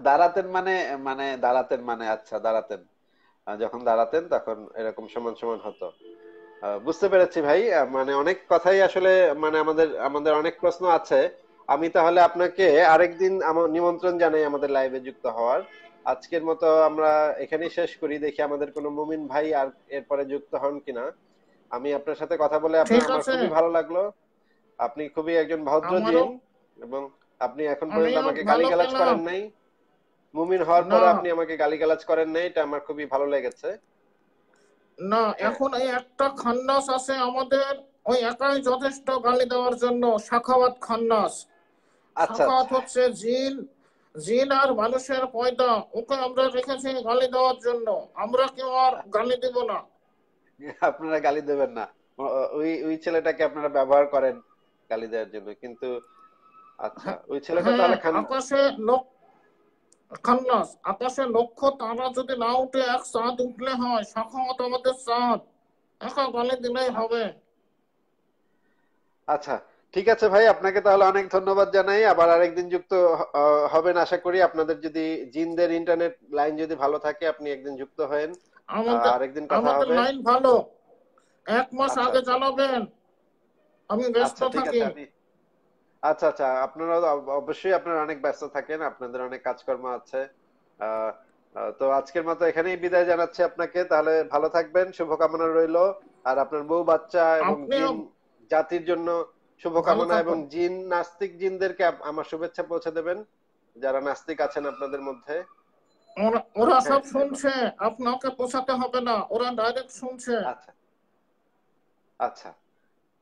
দাঁড়াতেন মানে মানে দাঁড়াতেন মানে আচ্ছা দাঁড়াতেন যখন দাঁড়াতেন তখন এরকম সমান সমান হতো বুঝতে পেরেছি ভাই মানে অনেক কথাই আসলে মানে আমাদের আমাদের অনেক প্রশ্ন আছে আমি তাহলে আপনাকে আরেকদিন আমার নিমন্ত্রণ জানাই আমাদের লাইভে যুক্ত হওয়ার আজকের মতো আমরা এখানেই শেষ করি দেখি আমাদের কোনো মুমিন ভাই আর এরপরে যুক্ত হন কিনা আমি আপনার সাথে কথা বলে আপনার আমার খুবই ভালো লাগলো আপনি খুবই একজন ভদ্র জিন এবং আপনি এখন পর্যন্ত আমাকে গালি গালাজ করেন নাই মুমিন হওয়ার পর আপনি আমাকে গালি গালাজ করেন নাই এটা আমার খুবই ভালো লেগেছে না এখন এই একটা খান্নাস আছে আমাদের ওই একাই যথেষ্ট গালি দেওয়ার জন্য সাখাওয়াত খান্নাস সাখাওয়াত আচ্ছা, আচ্ছা। হচ্ছে জিন জিন আর মানুষের পয়দা ওকে আমরা রেখেছি গালি দেওয়ার জন্য আমরা কেউ আর গালি দেব না আপনারা গালি দেবেন না ওই ওই ছেলেটাকে আপনারা ব্যবহার করেন গালি দেওয়ার জন্য কিন্তু আচ্ছা ওই ছেলেটা তাহলে হ্যাঁ, আকাশে লোক খান্নাস আকাশে লক্ষ তারা যদি না উঠে এক চাঁদ উঠলে হয় সাক্ষাৎ আমাদের চাঁদ একা গালি দিলেই হবে আচ্ছা ঠিক আছে ভাই আপনাকে তাহলে অনেক ধন্যবাদ জানাই আবার আরেকদিন যুক্ত হবেন আশা করি আপনাদের যদি জিনদের ইন্টারনেট লাইন যদি ভালো থাকে আপনি একদিন যুক্ত হন আরেকদিন কথা হবে লাইন ভালো এক মাস আচ্ছা, আগে জানাবেন আচ্ছা। আমি ব্যস্ত আচ্ছা, থাকি আচ্ছা আচ্ছা আপনারা অবশ্যই আপনারা অনেক ব্যস্ত থাকেন আপনাদের অনেক কাজকর্ম আছে তো আজকের মতো এখানেই বিদায় জানাচ্ছি আপনাকে তাহলে ভালো থাকবেন শুভকামনা রইল আর আপনার বউ বাচ্চা এবং জাতির জন্য শুভকামনা এবং জিন নাস্তিক জিনদেরকে আমার শুভেচ্ছা পৌঁছে দেবেন যারা নাস্তিক আছেন আপনাদের মধ্যে ওরা হ্যাঁ, সব শুনছে আপনাকে পৌঁছাতে হবে না ওরা ডাইরেক্ট শুনছে আচ্ছা আচ্ছা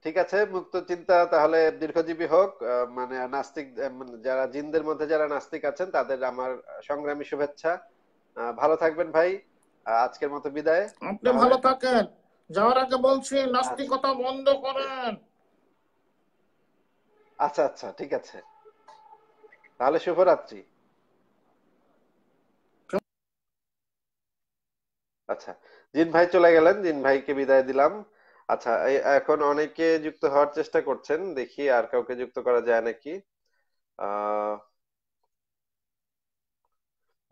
ঠিক আছে মুক্ত চিন্তা তাহলে দীর্ঘজীবী হোক মানে নাস্তিক মানে যারা জিনদের মধ্যে যারা নাস্তিক আছেন তাদের আমার সংগ্রামী শুভেচ্ছা ভালো থাকবেন ভাই আজকের মতো বিদায় আপনি ভালো থাকেন যাওয়ার আগে বলছি নাস্তিকতা আচ্ছা। বন্ধ করেন আচ্ছা আচ্ছা ঠিক আছে তাহলে শুভরাত্রি আচ্ছা জিন ভাই চলে গেলেন জিন ভাইকে বিদায় দিলাম আচ্ছা এখন অনেকে যুক্ত হওয়ার চেষ্টা করছেন দেখি আর কাউকে যুক্ত করা যায় নাকি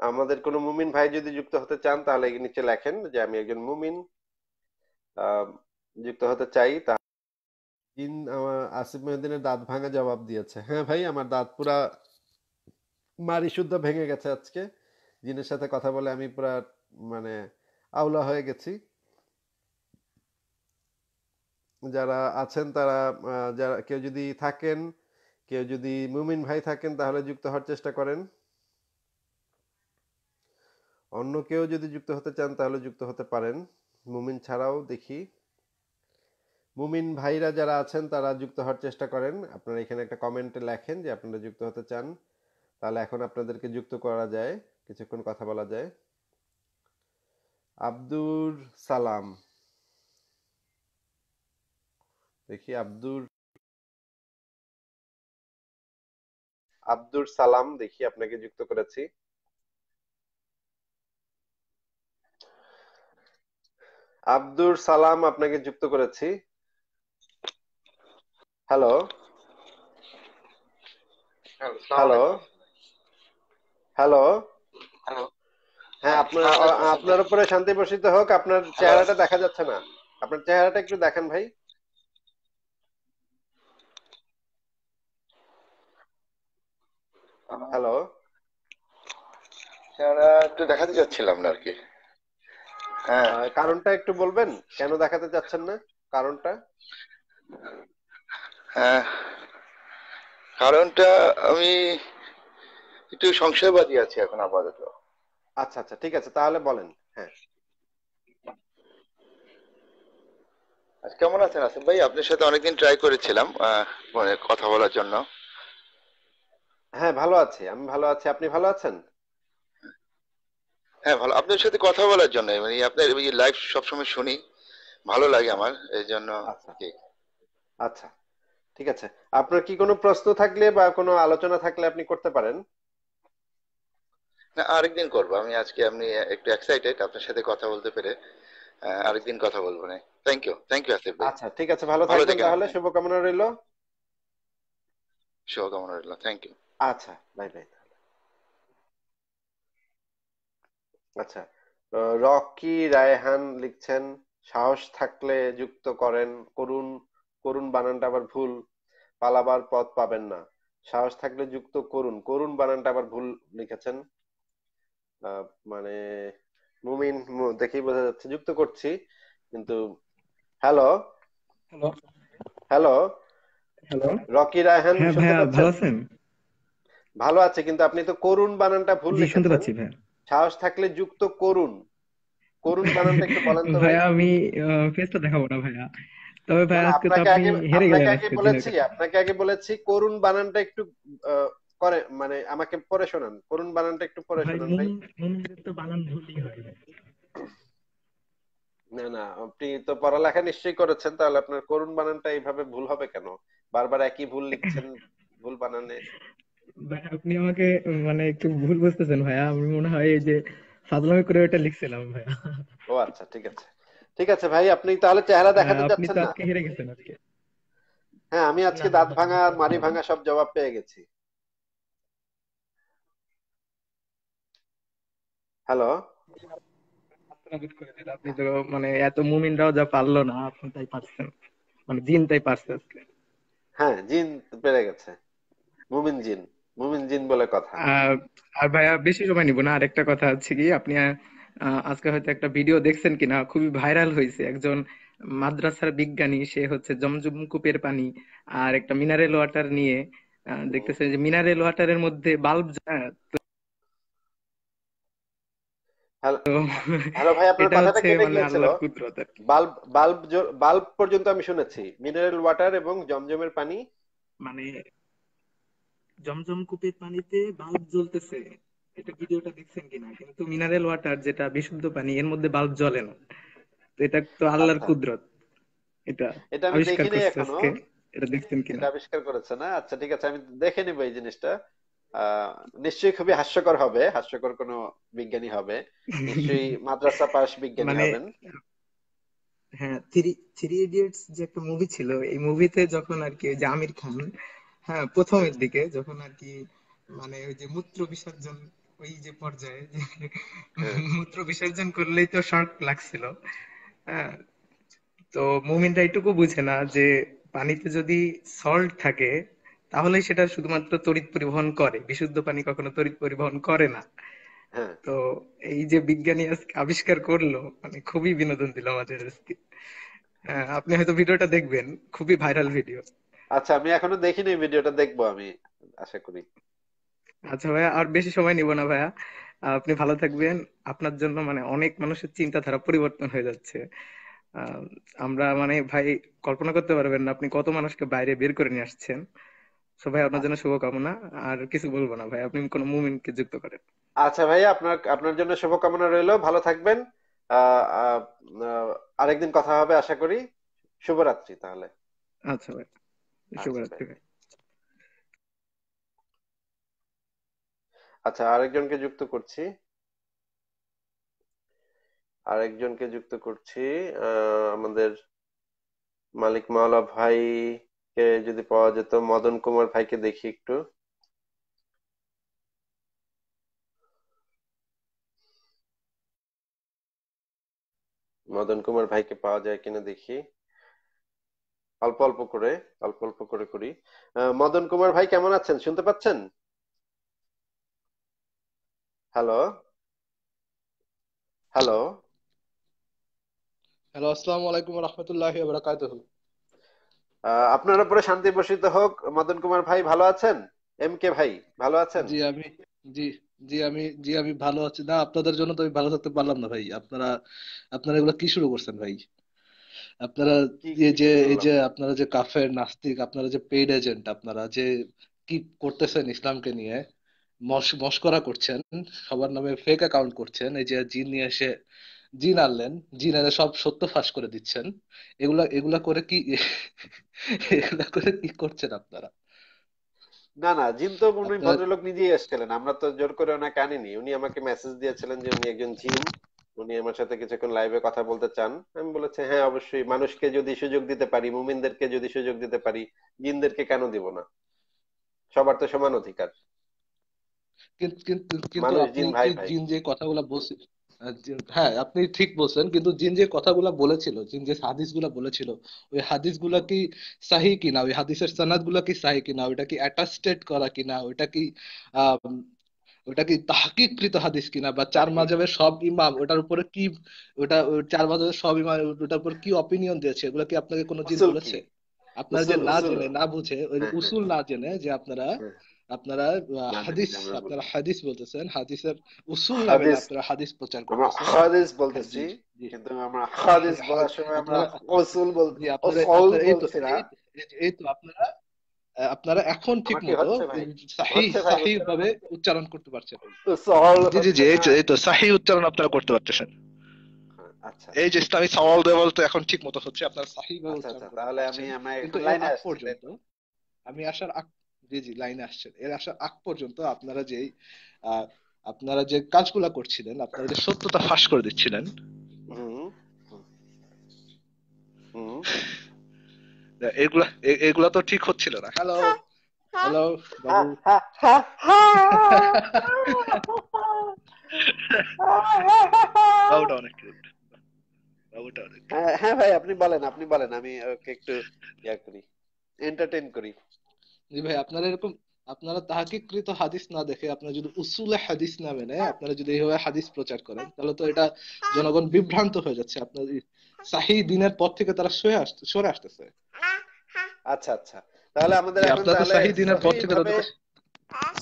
আমাদের কোনো মুমিন ভাই যদি যুক্ত হতে চান তাহলে নিচে লেখেন যে আমি একজন মুমিন যুক্ত হতে চাই তা দিন আমার আসিফ মহিউদ্দিনের দাঁত ভাঙা জবাব দিয়েছে হ্যাঁ ভাই আমার দাঁত পুরা মারি শুদ্ধ ভেঙে গেছে আজকে জিনের সাথে কথা বলে আমি পুরা মানে আউলা হয়ে গেছি যারা আছেন তারা যারা কেউ যদি থাকেন কেউ যদি মুমিন ভাই থাকেন তাহলে যুক্ত হওয়ার চেষ্টা করেন অন্য কেউ যদি যুক্ত হতে চান তাহলে যুক্ত হতে পারেন মুমিন ছাড়াও দেখি মুমিন ভাইরা যারা আছেন তারা যুক্ত হওয়ার চেষ্টা করেন আপনারা এখানে একটা কমেন্টে লেখেন যে আপনারা যুক্ত হতে চান তাহলে এখন আপনাদেরকে যুক্ত করা যায় কিছুক্ষণ কথা বলা যায় আব্দুর সালাম দেখি আব্দুর আব্দুর সালাম দেখি আপনাকে যুক্ত করেছি আব্দুর সালাম আপনাকে যুক্ত করেছি হ্যালো হ্যালো হ্যালো হ্যাঁ আপনার আপনার উপরে শান্তি বসিত হোক আপনার চেহারাটা দেখা যাচ্ছে না আপনার চেহারাটা একটু দেখেন ভাই হ্যালো চেহারা একটু দেখাতে চাচ্ছিলাম না আর কি হ্যাঁ কারণটা একটু বলবেন কেন দেখাতে চাচ্ছেন না কারণটা হ্যাঁ। কারণটা আমি একটু সংশয়বাদী আছি এখন আপাতত আচ্ছা আচ্ছা ঠিক আছে তাহলে বলেন হ্যাঁ আচ্ছা, কেমন আছেন আসিফ ভাই আপনার সাথে অনেকদিন ট্রাই করেছিলাম কথা বলার জন্য হ্যাঁ ভালো আছি আমি ভালো আছি আপনি ভালো আছেন হ্যাঁ ভালো আপনার সাথে কথা বলার জন্য মানে আপনার এই লাইভ সবসময় শুনি ভালো লাগে আমার এই জন্য আচ্ছা।, আচ্ছা ঠিক আছে আপনার কি কোনো প্রশ্ন থাকলে বা কোনো আলোচনা থাকলে আপনি করতে পারেন না আরেকদিন করব আমি আজকে আপনি একটু এক্সাইটেড আপনার সাথে কথা বলতে পেরে আরেকদিন কথা বলবো না thank you thank you Asif আচ্ছা ঠিক আছে ভালো থাকবেন তাহলে শুভকামনা রইল শুভকামনা রইল থ্যাংক ইউ আচ্ছা বাই বাই আচ্ছা রকি রায়হান লিখছেন সাহস থাকলে যুক্ত করেন করুন করুন বানানটা আবার ভুল পালাবার পথ পাবেন না সাহস থাকলে যুক্ত করুন করুন বানানটা আবার ভুল লিখেছেন মানে মুমিন দেখেই বোঝা যাচ্ছে যুক্ত করছি কিন্তু hello hello hello Rocky Raihan হ্যাঁ, ভালো আছেন ভালো আছে কিন্তু আপনি তো করুন বানানটা ভুল শুনতে পাচ্ছি সাহস থাকলে যুক্ত করুন করুন বানানটা একটু বলেন তো ভাই আমি ফেসটা দেখাবো না ভাইয়া তবে ভাই আজকে তো আপনি হেরে গেলেন আপনাকে আগে বলেছি আপনাকে আগে বলেছি করুন বানানটা একটু করে মানে আমাকে পরে শোনান করুন বানানটা একটু পরে শোনান ভাই তো বানান ভুলই হয় না না আপনি তো পড়ালেখা নিশ্চয়ই করেছেন তাহলে আপনার করুন বানানটা এইভাবে ভুল হবে কেন বারবার একই ভুল লিখছেন ভুল বানানে ভাই আপনি আমাকে মানে একটু ভুল বুঝতেছেন ভাইয়া আমি মনে হয় এই যে ফাজলামি করে ওটা লিখছিলাম ভাইয়া ও আচ্ছা ঠিক আছে ঠিক আছে ভাই আপনি তাহলে চেহারা হ্যাঁ, দেখাতে চাচ্ছেন না আপনি তো হেরে গেছেন আজকে হ্যাঁ আমি আজকে দাঁত ভাঙা আর মারি ভাঙা সব জবাব পেয়ে গেছি হ্যালো আপনি তো মানে এত মুমিনরাও যা পারলো না আপনি তাই পারছেন মানে জিন তাই পারছে আজকে হ্যাঁ জিন পেরে গেছে মুমিন জিন মুমিন জিন বলে কথা আর ভাইয়া বেশি সময় নিব না আরেকটা কথা আছে কি আপনি আজকে হয়তো একটা ভিডিও দেখছেন কিনা খুবই ভাইরাল হয়েছে একজন মাদ্রাসার বিজ্ঞানী সে হচ্ছে জমজম কূপের পানি আর একটা মিনারেল ওয়াটার নিয়ে দেখতেছে যে মিনারেল ওয়াটারের মধ্যে বাল্ব হ্যালো মানে বাল্ব বাল্ব পর্যন্ত আমি শুনেছি মিনারেল ওয়াটার এবং জমজমের পানি মানে জমজম কূপের পানিতে বাল্ব জ্বলতেছে এটা ভিডিওটা দেখছেন কিনা কিন্তু মিনারেল ওয়াটার যেটা বিশুদ্ধ পানি এর মধ্যে বাল্ব জ্বলে না এটা তো আল্লাহর আচ্ছা। কুদরত এটা এটা আমি দেখিনি এখনো এটা দেখছেন কিনা এটা আবিষ্কার করেছে না আচ্ছা ঠিক আছে আমি দেখে নিব এই জিনিসটা নিশ্চয়ই খুবই হাস্যকর হবে হাস্যকর কোনো বিজ্ঞানী হবে নিশ্চয়ই [LAUGHS] মাদ্রাসা পাস বিজ্ঞানী মানে হবেন হ্যাঁ থ্রি থ্রি ইডিয়টস যে একটা মুভি ছিল এই মুভিতে যখন আর কি যে আমির খান হ্যাঁ প্রথমের দিকে যখন আর কি মানে ওই যে মূত্র বিসর্জন ওই যে পর্যায়ে হ্যাঁ। মূত্র বিসর্জন করলেই তো শর্ট লাগছিল হ্যাঁ তো মুমিনরা এটুকু বুঝে না যে পানিতে যদি সল্ট থাকে তাহলে সেটা শুধুমাত্র তড়িৎ পরিবহন করে বিশুদ্ধ পানি কখনো তড়িৎ পরিবহন করে না হ্যাঁ। তো এই যে বিজ্ঞানী আজকে আবিষ্কার করলো মানে খুবই বিনোদন দিল আমাদের আজকে হ্যাঁ, আপনি হয়তো ভিডিওটা দেখবেন খুবই ভাইরাল ভিডিও আচ্ছা আমি এখনো দেখিনি ভিডিওটা দেখবো আমি আশা করি আচ্ছা ভাইয়া আর বেশি সময় নিব না ভাইয়া আপনি ভালো থাকবেন আপনার জন্য মানে অনেক মানুষের চিন্তাধারা পরিবর্তন হয়ে যাচ্ছে আমরা মানে ভাই কল্পনা করতে পারবেন না আপনি কত মানুষকে বাইরে বের করে নিয়ে আসছেন সো ভাই আপনার জন্য শুভকামনা আর কিছু বলবো না ভাই আপনি কোনো মুভমেন্টকে যুক্ত করেন আচ্ছা ভাই আপনার আপনার জন্য শুভকামনা রইল ভালো থাকবেন আরেকদিন কথা হবে আশা করি শুভরাত্রি তাহলে আচ্ছা ভাই আচ্ছা, আচ্ছা আরেকজনকে যুক্ত করছি আরেকজনকে যুক্ত করছি আমাদের মালিক মাওলা ভাই কে যদি পাওয়া যেত মদন কুমার ভাইকে দেখি একটু মদন কুমার ভাইকে পাওয়া যায় কিনা দেখি অল্প অল্প করে অল্প অল্প করে করি মদন কুমার ভাই কেমন আছেন শুনতে পাচ্ছেন হ্যালো হ্যালো হ্যালো আসসালামু আলাইকুম রাহমাতুল্লাহি ওয়া বারাকাতুহু আপনার উপরে শান্তি বর্ষিত হোক মদন কুমার ভাই ভালো আছেন এম কে ভাই ভালো আছেন জি আমি জি জি আমি জি আমি ভালো আছি না আপনাদের জন্য তো আমি ভালো থাকতে পারলাম না ভাই আপনারা আপনারা এগুলো কি শুরু করছেন ভাই আপনারা এই যে এই যে আপনারা যে কাফের নাস্তিক আপনারা যে পেইড এজেন্ট আপনারা যে কি করতেছেন ইসলামকে নিয়ে মস্করা করছেন সবার নামে ফেক অ্যাকাউন্ট করছেন এই যে জিন নিয়ে এসে জিন আনলেন জিন এনে সব সত্য ফাঁস করে দিচ্ছেন এগুলা এগুলা করে কি [LAUGHS] এগুলা করে কি করছেন আপনারা না না জিন তো উনি ভদ্রলোক নিজেই আসছিলেন আমরা তো জোর করে ওনাকে আনিনি উনি আমাকে মেসেজ দিয়েছিলেন যে উনি একজন জিন উনি আমার সাথে কিছুক্ষণ লাইভে কথা বলতে চান আমি বলেছি হ্যাঁ অবশ্যই মানুষকে যদি সুযোগ দিতে পারি মুমিনদেরকে যদি সুযোগ দিতে পারি জিনদেরকে কেন দিব না সবার তো সমান অধিকার কিন্তু জিন যে হ্যাঁ, আপনি ঠিক বলছেন কিন্তু জিন যে কথাগুলো বলেছিল বলেছিল ওই গুলা কি সাহি কিনা ওই হাদিসের সনাদগুলো কি সাহি কিনা ওইটা কি অ্যাটাস্টেড করা কিনা ওইটা কি আহ ওটা কি তাহকিকৃত হাদিস কিনা বা চার মাঝাবের সব ইমাম ওটার উপরে কি ওটা চার মাঝাবের সব ইমাম ওটার উপর কি অপিনিয়ন দিয়েছে এগুলো কি আপনাকে কোনো জিনিস বলেছে আপনারা যে না জেনে না বুঝে ওই হ্যাঁ, হ্যাঁ। উসুল না জেনে যে আপনারা হ্যাঁ। আপনারা হাদিস আপনারা হাদিস বলতেছেন হাদিসের উসুল না আপনারা হাদিস প্রচার করতেছেন হাদিস বলতেছি কিন্তু আমরা হাদিস বলার সময় আমরা উসুল বলছি এই তো আপনারা আপনারা এখন ঠিক মতো সাহি ভাবে উচ্চারণ করতে পারছেন জি জি জি এই তো সাহি উচ্চারণ আপনারা করতে পারতেছেন আচ্ছা। এই যে সওয়াল তো এখন ঠিক মতো হচ্ছে আপনার সাহি ভাবে তাহলে আমি আমার লাইনে পর্যন্ত আমি আসার আগ জি জি লাইনে আসছেন এর আসার আগ পর্যন্ত আপনারা যে আপনারা যে কাজগুলা করছিলেন আপনারা যে সত্যতা ফাঁস করে দিচ্ছিলেন হুম হুম এগুলা এগুলা তো ঠিক হচ্ছিল না হ্যালো হ্যালো বাবুটা অনেক হ্যাঁ, হ্যাঁ ভাই আপনি বলেন আপনি বলেন আমি একটু ইয়া করি এন্টারটেইন করি জি ভাই আপনারা এরকম আপনারা তাহাকিকৃত হাদিস না দেখে আপনারা যদি উসুলে হাদিস না মেনে হ্যাঁ। আপনারা যদি এইভাবে হাদিস প্রচার করেন হ্যাঁ। তাহলে তো এটা জনগণ বিভ্রান্ত হয়ে যাচ্ছে আপনার সাহি দিনের পর থেকে তারা সরে আসতে সরে আসতেছে আচ্ছা আচ্ছা তাহলে আমাদের এখন তাহলে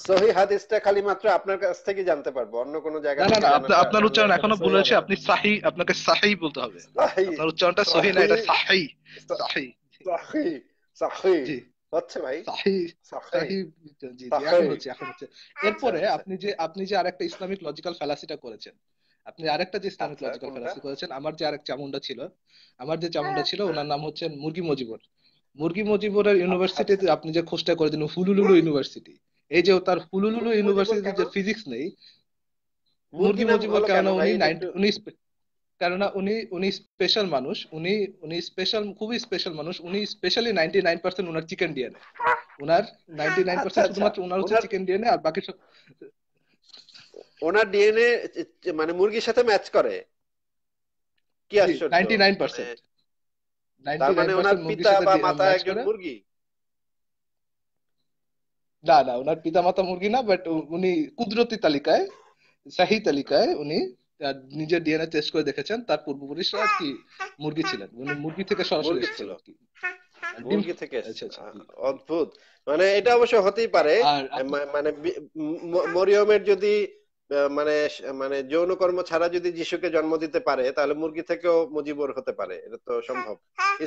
সহি হাদিসটা খালি মাত্র আপনার কাছ থেকে জানতে পারবো অন্য কোন জায়গা না না আপনার উচ্চারণ এখনো ভুল হয়েছে আপনি সাহি আপনাকে সাহি বলতে হবে আপনার উচ্চারণটা সহি না এটা সাহি সাহি সাহি সাহি এরপরে আচ্ছা, আচ্ছা। আপনি যে আপনি যে আরেকটা ইসলামিক লজিক্যাল ফ্যালাসিটা করেছেন আপনি আরেকটা যে ইসলামিক লজিক্যাল আচ্ছা, ফ্যালাসি করেছেন আমার যে আরেক চামুন্ডা ছিল আমার যে চামুন্ডা হ্যাঁ, ছিল হ্যাঁ। ওনার নাম হচ্ছে মুরগি মজিবর মুরগি মুজিবুরের ইউনিভার্সিটিতে আচ্ছা, আচ্ছা। আপনি যে খোঁজটা করে দিন হুলুলুলু ইউনিভার্সিটি এই যে তার হুলুলুলু ইউনিভার্সিটিতে যে ফিজিক্স নেই মুরগি মুজিবুর কেন উনি উনি কেননা উনি উনি স্পেশাল মানুষ উনি উনি স্পেশাল খুবই স্পেশাল মানুষ উনি স্পেশালি নাইনটি নাইন পার্সেন্ট ওনার চিকেন দিয়ে নেয় ওনার নাইনটি নাইন পার্সেন্ট শুধুমাত্র ওনার হচ্ছে চিকেন দিয়ে নেয় আর বাকি সব ওনার ডিএনএ মানে মুরগির সাথে ম্যাচ করে কি আশ্চর্য 99% তার মানে ওনার পিতা বা মাতা একজন মুরগি না না ওনার পিতা মাতা মুরগি না বাট উনি কুদরতি তালিকায় তালিকায় উনি নিজের ডিএনএ টেস্ট করে দেখেছেন তার পূর্বপুরুষরা কি মুরগি ছিলেন উনি মুরগি থেকে সরাসরি মুরগি থেকে আচ্ছা, আচ্ছা, অদ্ভুত মানে এটা অবশ্য হতেই পারে মানে মরিয়মের যদি মানে মানে যৌনকর্ম ছাড়া যদি যিশুকে জন্ম দিতে পারে তাহলে মুরগি থেকেও মুজিবর হতে পারে এটা তো সম্ভব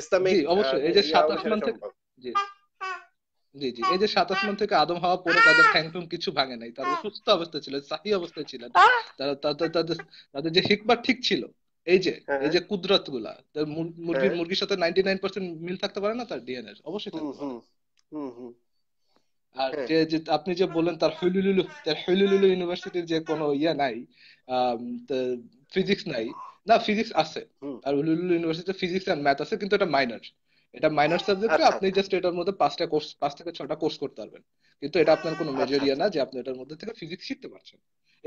ইসলামিক অবশ্যই এই যে সাত আসমান থেকে জি জি জি এই যে সাত আসমান থেকে আদম হওয়া পরে তাদের ঠ্যাংটুম কিছু ভাঙে নাই তাদের সুস্থ অবস্থায় ছিল সাহি অবস্থায় ছিল তারা তাদের তাদের যে হিকবার ঠিক ছিল এই যে হ্যাঁ, এই যে হ্যাঁ। কুদরত গুলা মুরগির হ্যাঁ। মুরগির সাথে নাইনটি নাইন পার্সেন্ট মিল থাকতে পারে না তার ডিএনএ অবশ্যই হুম হুম হুম আর যে হ্যাঁ। যে আপনি যে বললেন তার হুলুলুলু তার হুলুলুলু ইউনিভার্সিটির যে কোনো ইয়ে নাই ফিজিক্স নাই না ফিজিক্স আছে আর হুলুলুলু ইউনিভার্সিটিতে ফিজিক্স আর ম্যাথ আছে কিন্তু এটা মাইনার এটা মাইনার সাবজেক্টে আচ্ছা, আপনি জাস্ট আচ্ছা। এটার মধ্যে পাঁচটা কোর্স পাঁচ থেকে ছটা কোর্স করতে পারবেন কিন্তু এটা আপনার কোনো মেজর আচ্ছা, ইয়ে না যে আপনি এটার মধ্যে থেকে ফিজিক্স শিখতে পারছেন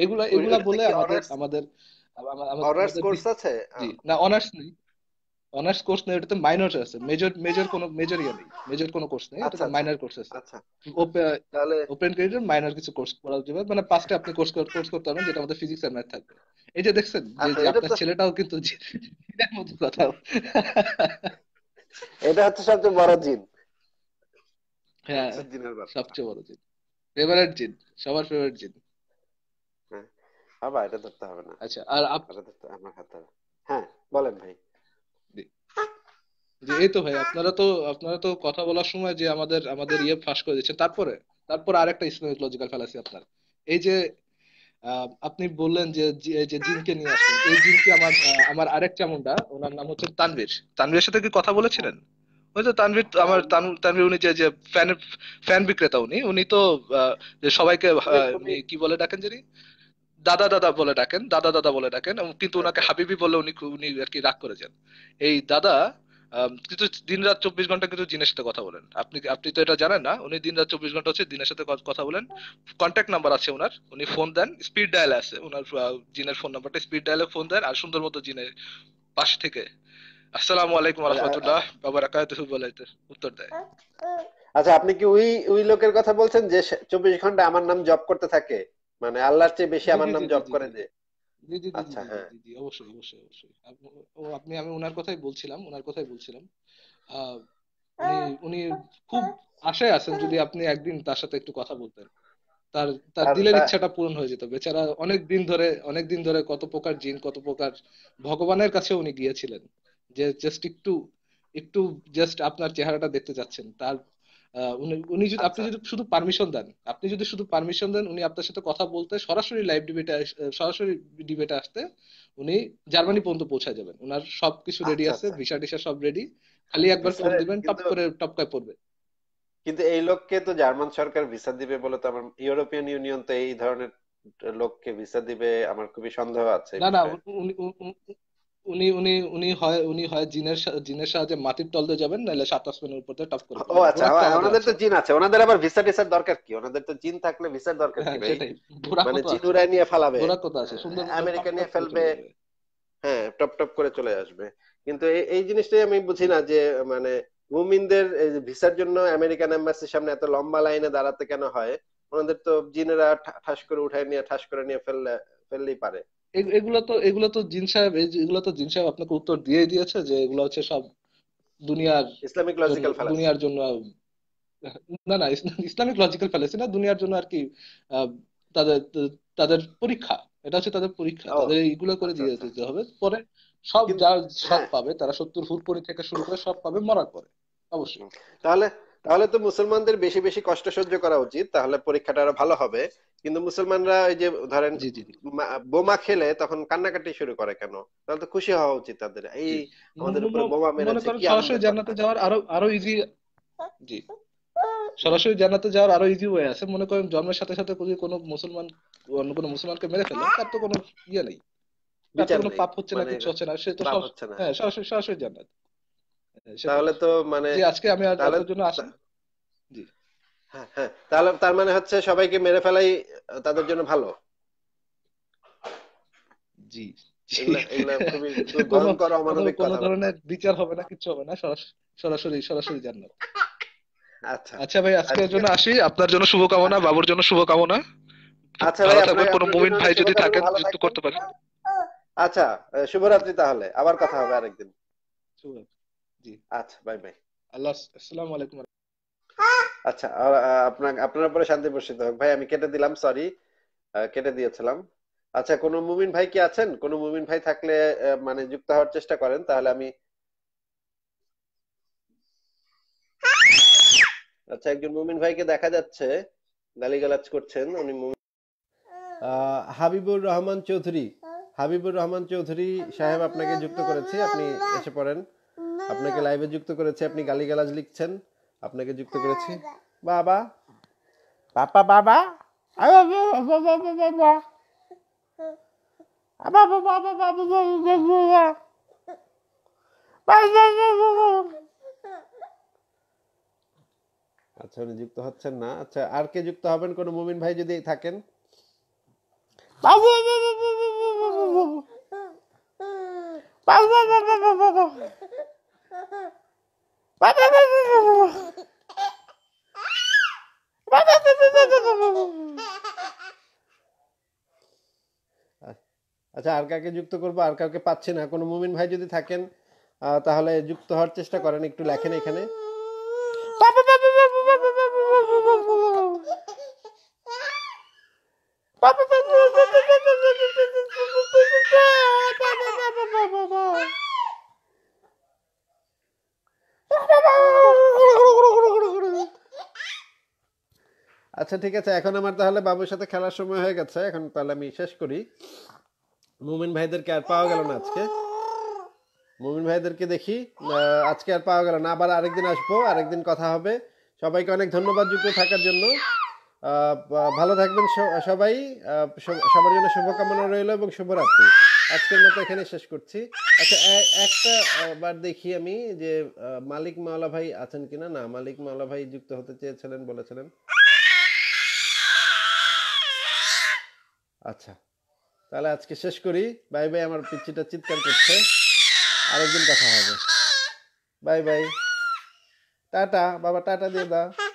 এগুলা এগুলা বলে আমাদের আমাদের অনার্স কোর্স আছে না অনার্স নেই অনার্স কোর্স নেই এটা তো মাইনর আছে মেজর মেজর কোনো মেজর ইয়ে নেই মেজর কোনো কোর্স নেই এটা মাইনর আচ্ছা, কোর্স আছে আচ্ছা, আচ্ছা। তাহলে ওপেন ক্রেডিটের মাইনর কিছু কোর্স করা যাবে মানে পাঁচটা আপনি কোর্স কোর্স করতে পারবেন যেটা আমাদের ফিজিক্স আর ম্যাথ থাকবে এই যে দেখছেন যে আপনার ছেলেটাও কিন্তু জিনের মতো কথা এটা হচ্ছে সবচেয়ে বড় জিন হ্যাঁ সবচেয়ে বড় জিন ফেভারিট জিন সবার ফেভারিট জিন হ্যাঁ আবার এটা ধরতে হবে না আচ্ছা আর আপনারা ধরতে আমার হাতে হ্যাঁ বলেন ভাই যে হ্যাঁ, এই তো ভাই হ্যাঁ। আপনারা তো আপনারা তো কথা বলার সময় যে আমাদের আমাদের ইয়ে ফাঁস করে দিচ্ছেন তারপরে তারপরে আরেকটা ইসলামিক লজিক্যাল ফ্যালাসি আপনার এই যে আপনি বললেন যে যে জিনকে নিয়ে আসছেন এই জিনকে আমার আমার আরেক চামুন্ডা ওনার নাম হচ্ছে তানভীর তানভীরের সাথে কি কথা বলেছিলেন ওই তো তানভীর আমার তানভীর উনি যে ফ্যান ফ্যান বিক্রেতা উনি উনি তো যে সবাইকে কি বলে ডাকেন জানি দাদা দাদা বলে ডাকেন দাদা দাদা বলে ডাকেন কিন্তু ওনাকে হাবিবি বলে উনি উনি আর কি রাগ করে যান এই দাদা কিন্তু দিন রাত চব্বিশ ঘন্টা কিন্তু জিনের সাথে কথা বলেন আপনি আপনি তো এটা জানেন না উনি দিন রাত চব্বিশ ঘন্টা হচ্ছে দিনের সাথে কথা বলেন কন্ট্যাক্ট নাম্বার আছে ওনার উনি ফোন দেন স্পিড ডায়াল আছে ওনার জিনের ফোন নাম্বারটা স্পিড ডায়ালে ফোন দেন আর সুন্দর মতো জিনের পাশ থেকে আসসালামু আলাইকুম রহমতুল্লাহ বাবা বলে উত্তর দেয় আচ্ছা আপনি কি ওই ওই লোকের কথা বলছেন যে চব্বিশ ঘন্টা আমার নাম জব করতে থাকে মানে আল্লাহর চেয়ে বেশি আমার নাম জব করে যে জি জি আচ্ছা, হ্যাঁ। জি জি অবশ্যই অবশ্যই অবশ্যই ও আপনি আমি ওনার কথাই বলছিলাম ওনার কথাই বলছিলাম উনি খুব আশায় আছেন যদি আপনি একদিন তার সাথে একটু কথা বলতেন তার তার আচ্ছা। দিলের ইচ্ছাটা পূরণ হয়ে যেত বেচারা অনেক দিন ধরে অনেক দিন ধরে কত প্রকার জিন কত প্রকার ভগবানের কাছে উনি গিয়েছিলেন যে জাস্ট একটু একটু জাস্ট আপনার চেহারাটা দেখতে চাচ্ছেন তার উনি যদি আপনি আচ্ছা। যদি শুধু পারমিশন দেন আপনি যদি শুধু পারমিশন দেন উনি আপনার সাথে কথা বলতে সরাসরি লাইভ ডিবেটে সরাসরি ডিবেটে আসতে উনি জার্মানি পর্যন্ত পৌঁছায় যাবেন ওনার সবকিছু রেডি আচ্ছা, আছে আচ্ছা। ভিসা টিসা সব রেডি খালি একবার ফোন দিবেন টপ করে টপকায় পড়বে কিন্তু এই লোককে তো জার্মান সরকার ভিসা দিবে বলে তো আমার ইউরোপিয়ান ইউনিয়ন তো এই ধরনের লোককে ভিসা দিবে আমার খুবই সন্দেহ আছে না না উনি উনি উনি হয় উনি হয় জিনের জিনের সাহায্যে মাটির তল দিয়ে যাবেন নাহলে সাত উপর দিয়ে করে ও আচ্ছা ওনাদের তো জিন আছে ওনাদের আবার ভিসা টিসার দরকার কি ওনাদের তো জিন থাকলে ভিসার দরকার কি হ্যাঁ, মানে জিন নিয়ে ফালাবে ওরা কথা আছে সুন্দর আমেরিকা নিয়ে ফেলবে হ্যাঁ টপ টপ করে চলে আসবে কিন্তু এই জিনিসটাই আমি বুঝি না যে মানে মুমিনদের ভিসার জন্য আমেরিকান এম্বাসির সামনে এত লম্বা লাইনে দাঁড়াতে কেন হয় ওনাদের তো জিনেরা ঠাস করে উঠায় নিয়ে ঠাস করে নিয়ে ফেললে ফেললেই পারে এগুলো তো এগুলো তো জিন সাহেব এগুলো তো জিন সাহেব আপনাকে উত্তর দিয়ে দিয়েছে যে এগুলো হচ্ছে সব দুনিয়ার ইসলামিক লজিক্যাল দুনিয়ার জন্য না না ইসলামিক লজিক্যাল ফ্যালাসি না দুনিয়ার জন্য আর কি তাদের তাদের পরীক্ষা এটা হচ্ছে তাদের পরীক্ষা তাদের এইগুলো করে আচ্ছা, দিয়ে আচ্ছা। দিতে হবে পরে সব যা সব হ্যাঁ। পাবে তারা সত্তর হুরপরি থেকে শুরু করে সব পাবে মরার পরে অবশ্যই তাহলে তাহলে তো মুসলমানদের বেশি বেশি কষ্ট সহ্য করা উচিত তাহলে পরীক্ষাটা আরো ভালো হবে কিন্তু মুসলমানরা ওই যে ধরেন বোমা খেলে তখন কান্নাকাটি শুরু করে কেন তাহলে তো খুশি হওয়া উচিত তাদের এই আমাদের উপরে বোমা মেরেছে কি সরাসরি জান্নাতে যাওয়ার আরো আরো ইজি জি সরাসরি জান্নাতে যাওয়ার আরো ইজি ওয়ে আছে মনে করেন জন্মের সাথে সাথে যদি কোনো মুসলমান অন্য কোনো মুসলমানকে মেরে ফেলে হ্যাঁ। তার তো কোনো ইয়ে নেই তার কোনো পাপ হচ্ছে না মানে কিছু হচ্ছে না সে তো হ্যাঁ সরাসরি সরাসরি জান্নাত হ্যাঁ, তাহলে তো মানে আজকে আমি আর জন্য আসা হ্যাঁ হ্যাঁ তাহলে তার মানে হচ্ছে সবাইকে মেরে ফেলাই তাদের জন্য ভালো জি কোন ধরনের বিচার হবে না কিছু হবে না সরাসরি সরাসরি জান্নাত আচ্ছা আচ্ছা ভাই আজকের জন্য আসি আপনার জন্য শুভকামনা আচ্ছা। বাবুর জন্য শুভকামনা আচ্ছা ভাই কোনো মুমিন ভাই যদি থাকেন যুক্ত করতে পারেন আচ্ছা শুভরাত্রি তাহলে আবার কথা হবে আরেকদিন শুভরাত্রি জি আচ্ছা বাই বাই আল্লাহ আসসালামু আলাইকুম আচ্ছা আপনার আপনার পরে শান্তি বর্ষিত হোক ভাই আমি কেটে দিলাম সরি কেটে দিয়েছিলাম আচ্ছা কোন মুমিন ভাই কি আছেন কোন মুমিন ভাই থাকলে মানে যুক্ত হওয়ার চেষ্টা করেন তাহলে আমি আচ্ছা একজন মুমিন ভাইকে দেখা যাচ্ছে গালিগালাজ করছেন উনি হাবিবুর রহমান চৌধুরী হাবিবুর রহমান চৌধুরী সাহেব আপনাকে যুক্ত করেছি আপনি এসে পড়েন আপনাকে লাইভে যুক্ত করেছি আপনি গালিগালাজ লিখছেন আপনাকে যুক্ত করেছি বাবা বাবা বাবা আচ্ছা উনি যুক্ত হচ্ছেন না আচ্ছা আর কে যুক্ত হবেন কোনো মুমিন ভাই যদি থাকেন বাবা আচ্ছা আর কাকে যুক্ত করবো আর কাউকে পাচ্ছি না কোনো মুমিন ভাই যদি থাকেন তাহলে যুক্ত হওয়ার চেষ্টা করেন একটু লেখেন এখানে আচ্ছা ঠিক আছে এখন আমার তাহলে বাবুর সাথে খেলার সময় হয়ে গেছে এখন তাহলে আমি শেষ করি মুমিন ভাইদেরকে আর পাওয়া গেল না আজকে মুমিন ভাইদেরকে দেখি আজকে আর পাওয়া গেল না আবার আরেকদিন আসবো আরেকদিন কথা হবে সবাইকে অনেক ধন্যবাদ যুক্ত থাকার জন্য ভালো থাকবেন সবাই সবার জন্য শুভকামনা রইল এবং শুভরাত্রি আজকের মতো এখানে শেষ করছি আচ্ছা একটা বার দেখি আমি যে মালিক মাওলা ভাই আছেন কিনা না মালিক মাওলা ভাই যুক্ত হতে চেয়েছিলেন বলেছিলেন আচ্ছা তাহলে আজকে শেষ করি বাই বাই আমার পিচ্ছিটা চিৎকার করছে আরেকদিন কথা হবে বাই বাই টাটা বাবা টাটা দিয়ে দাও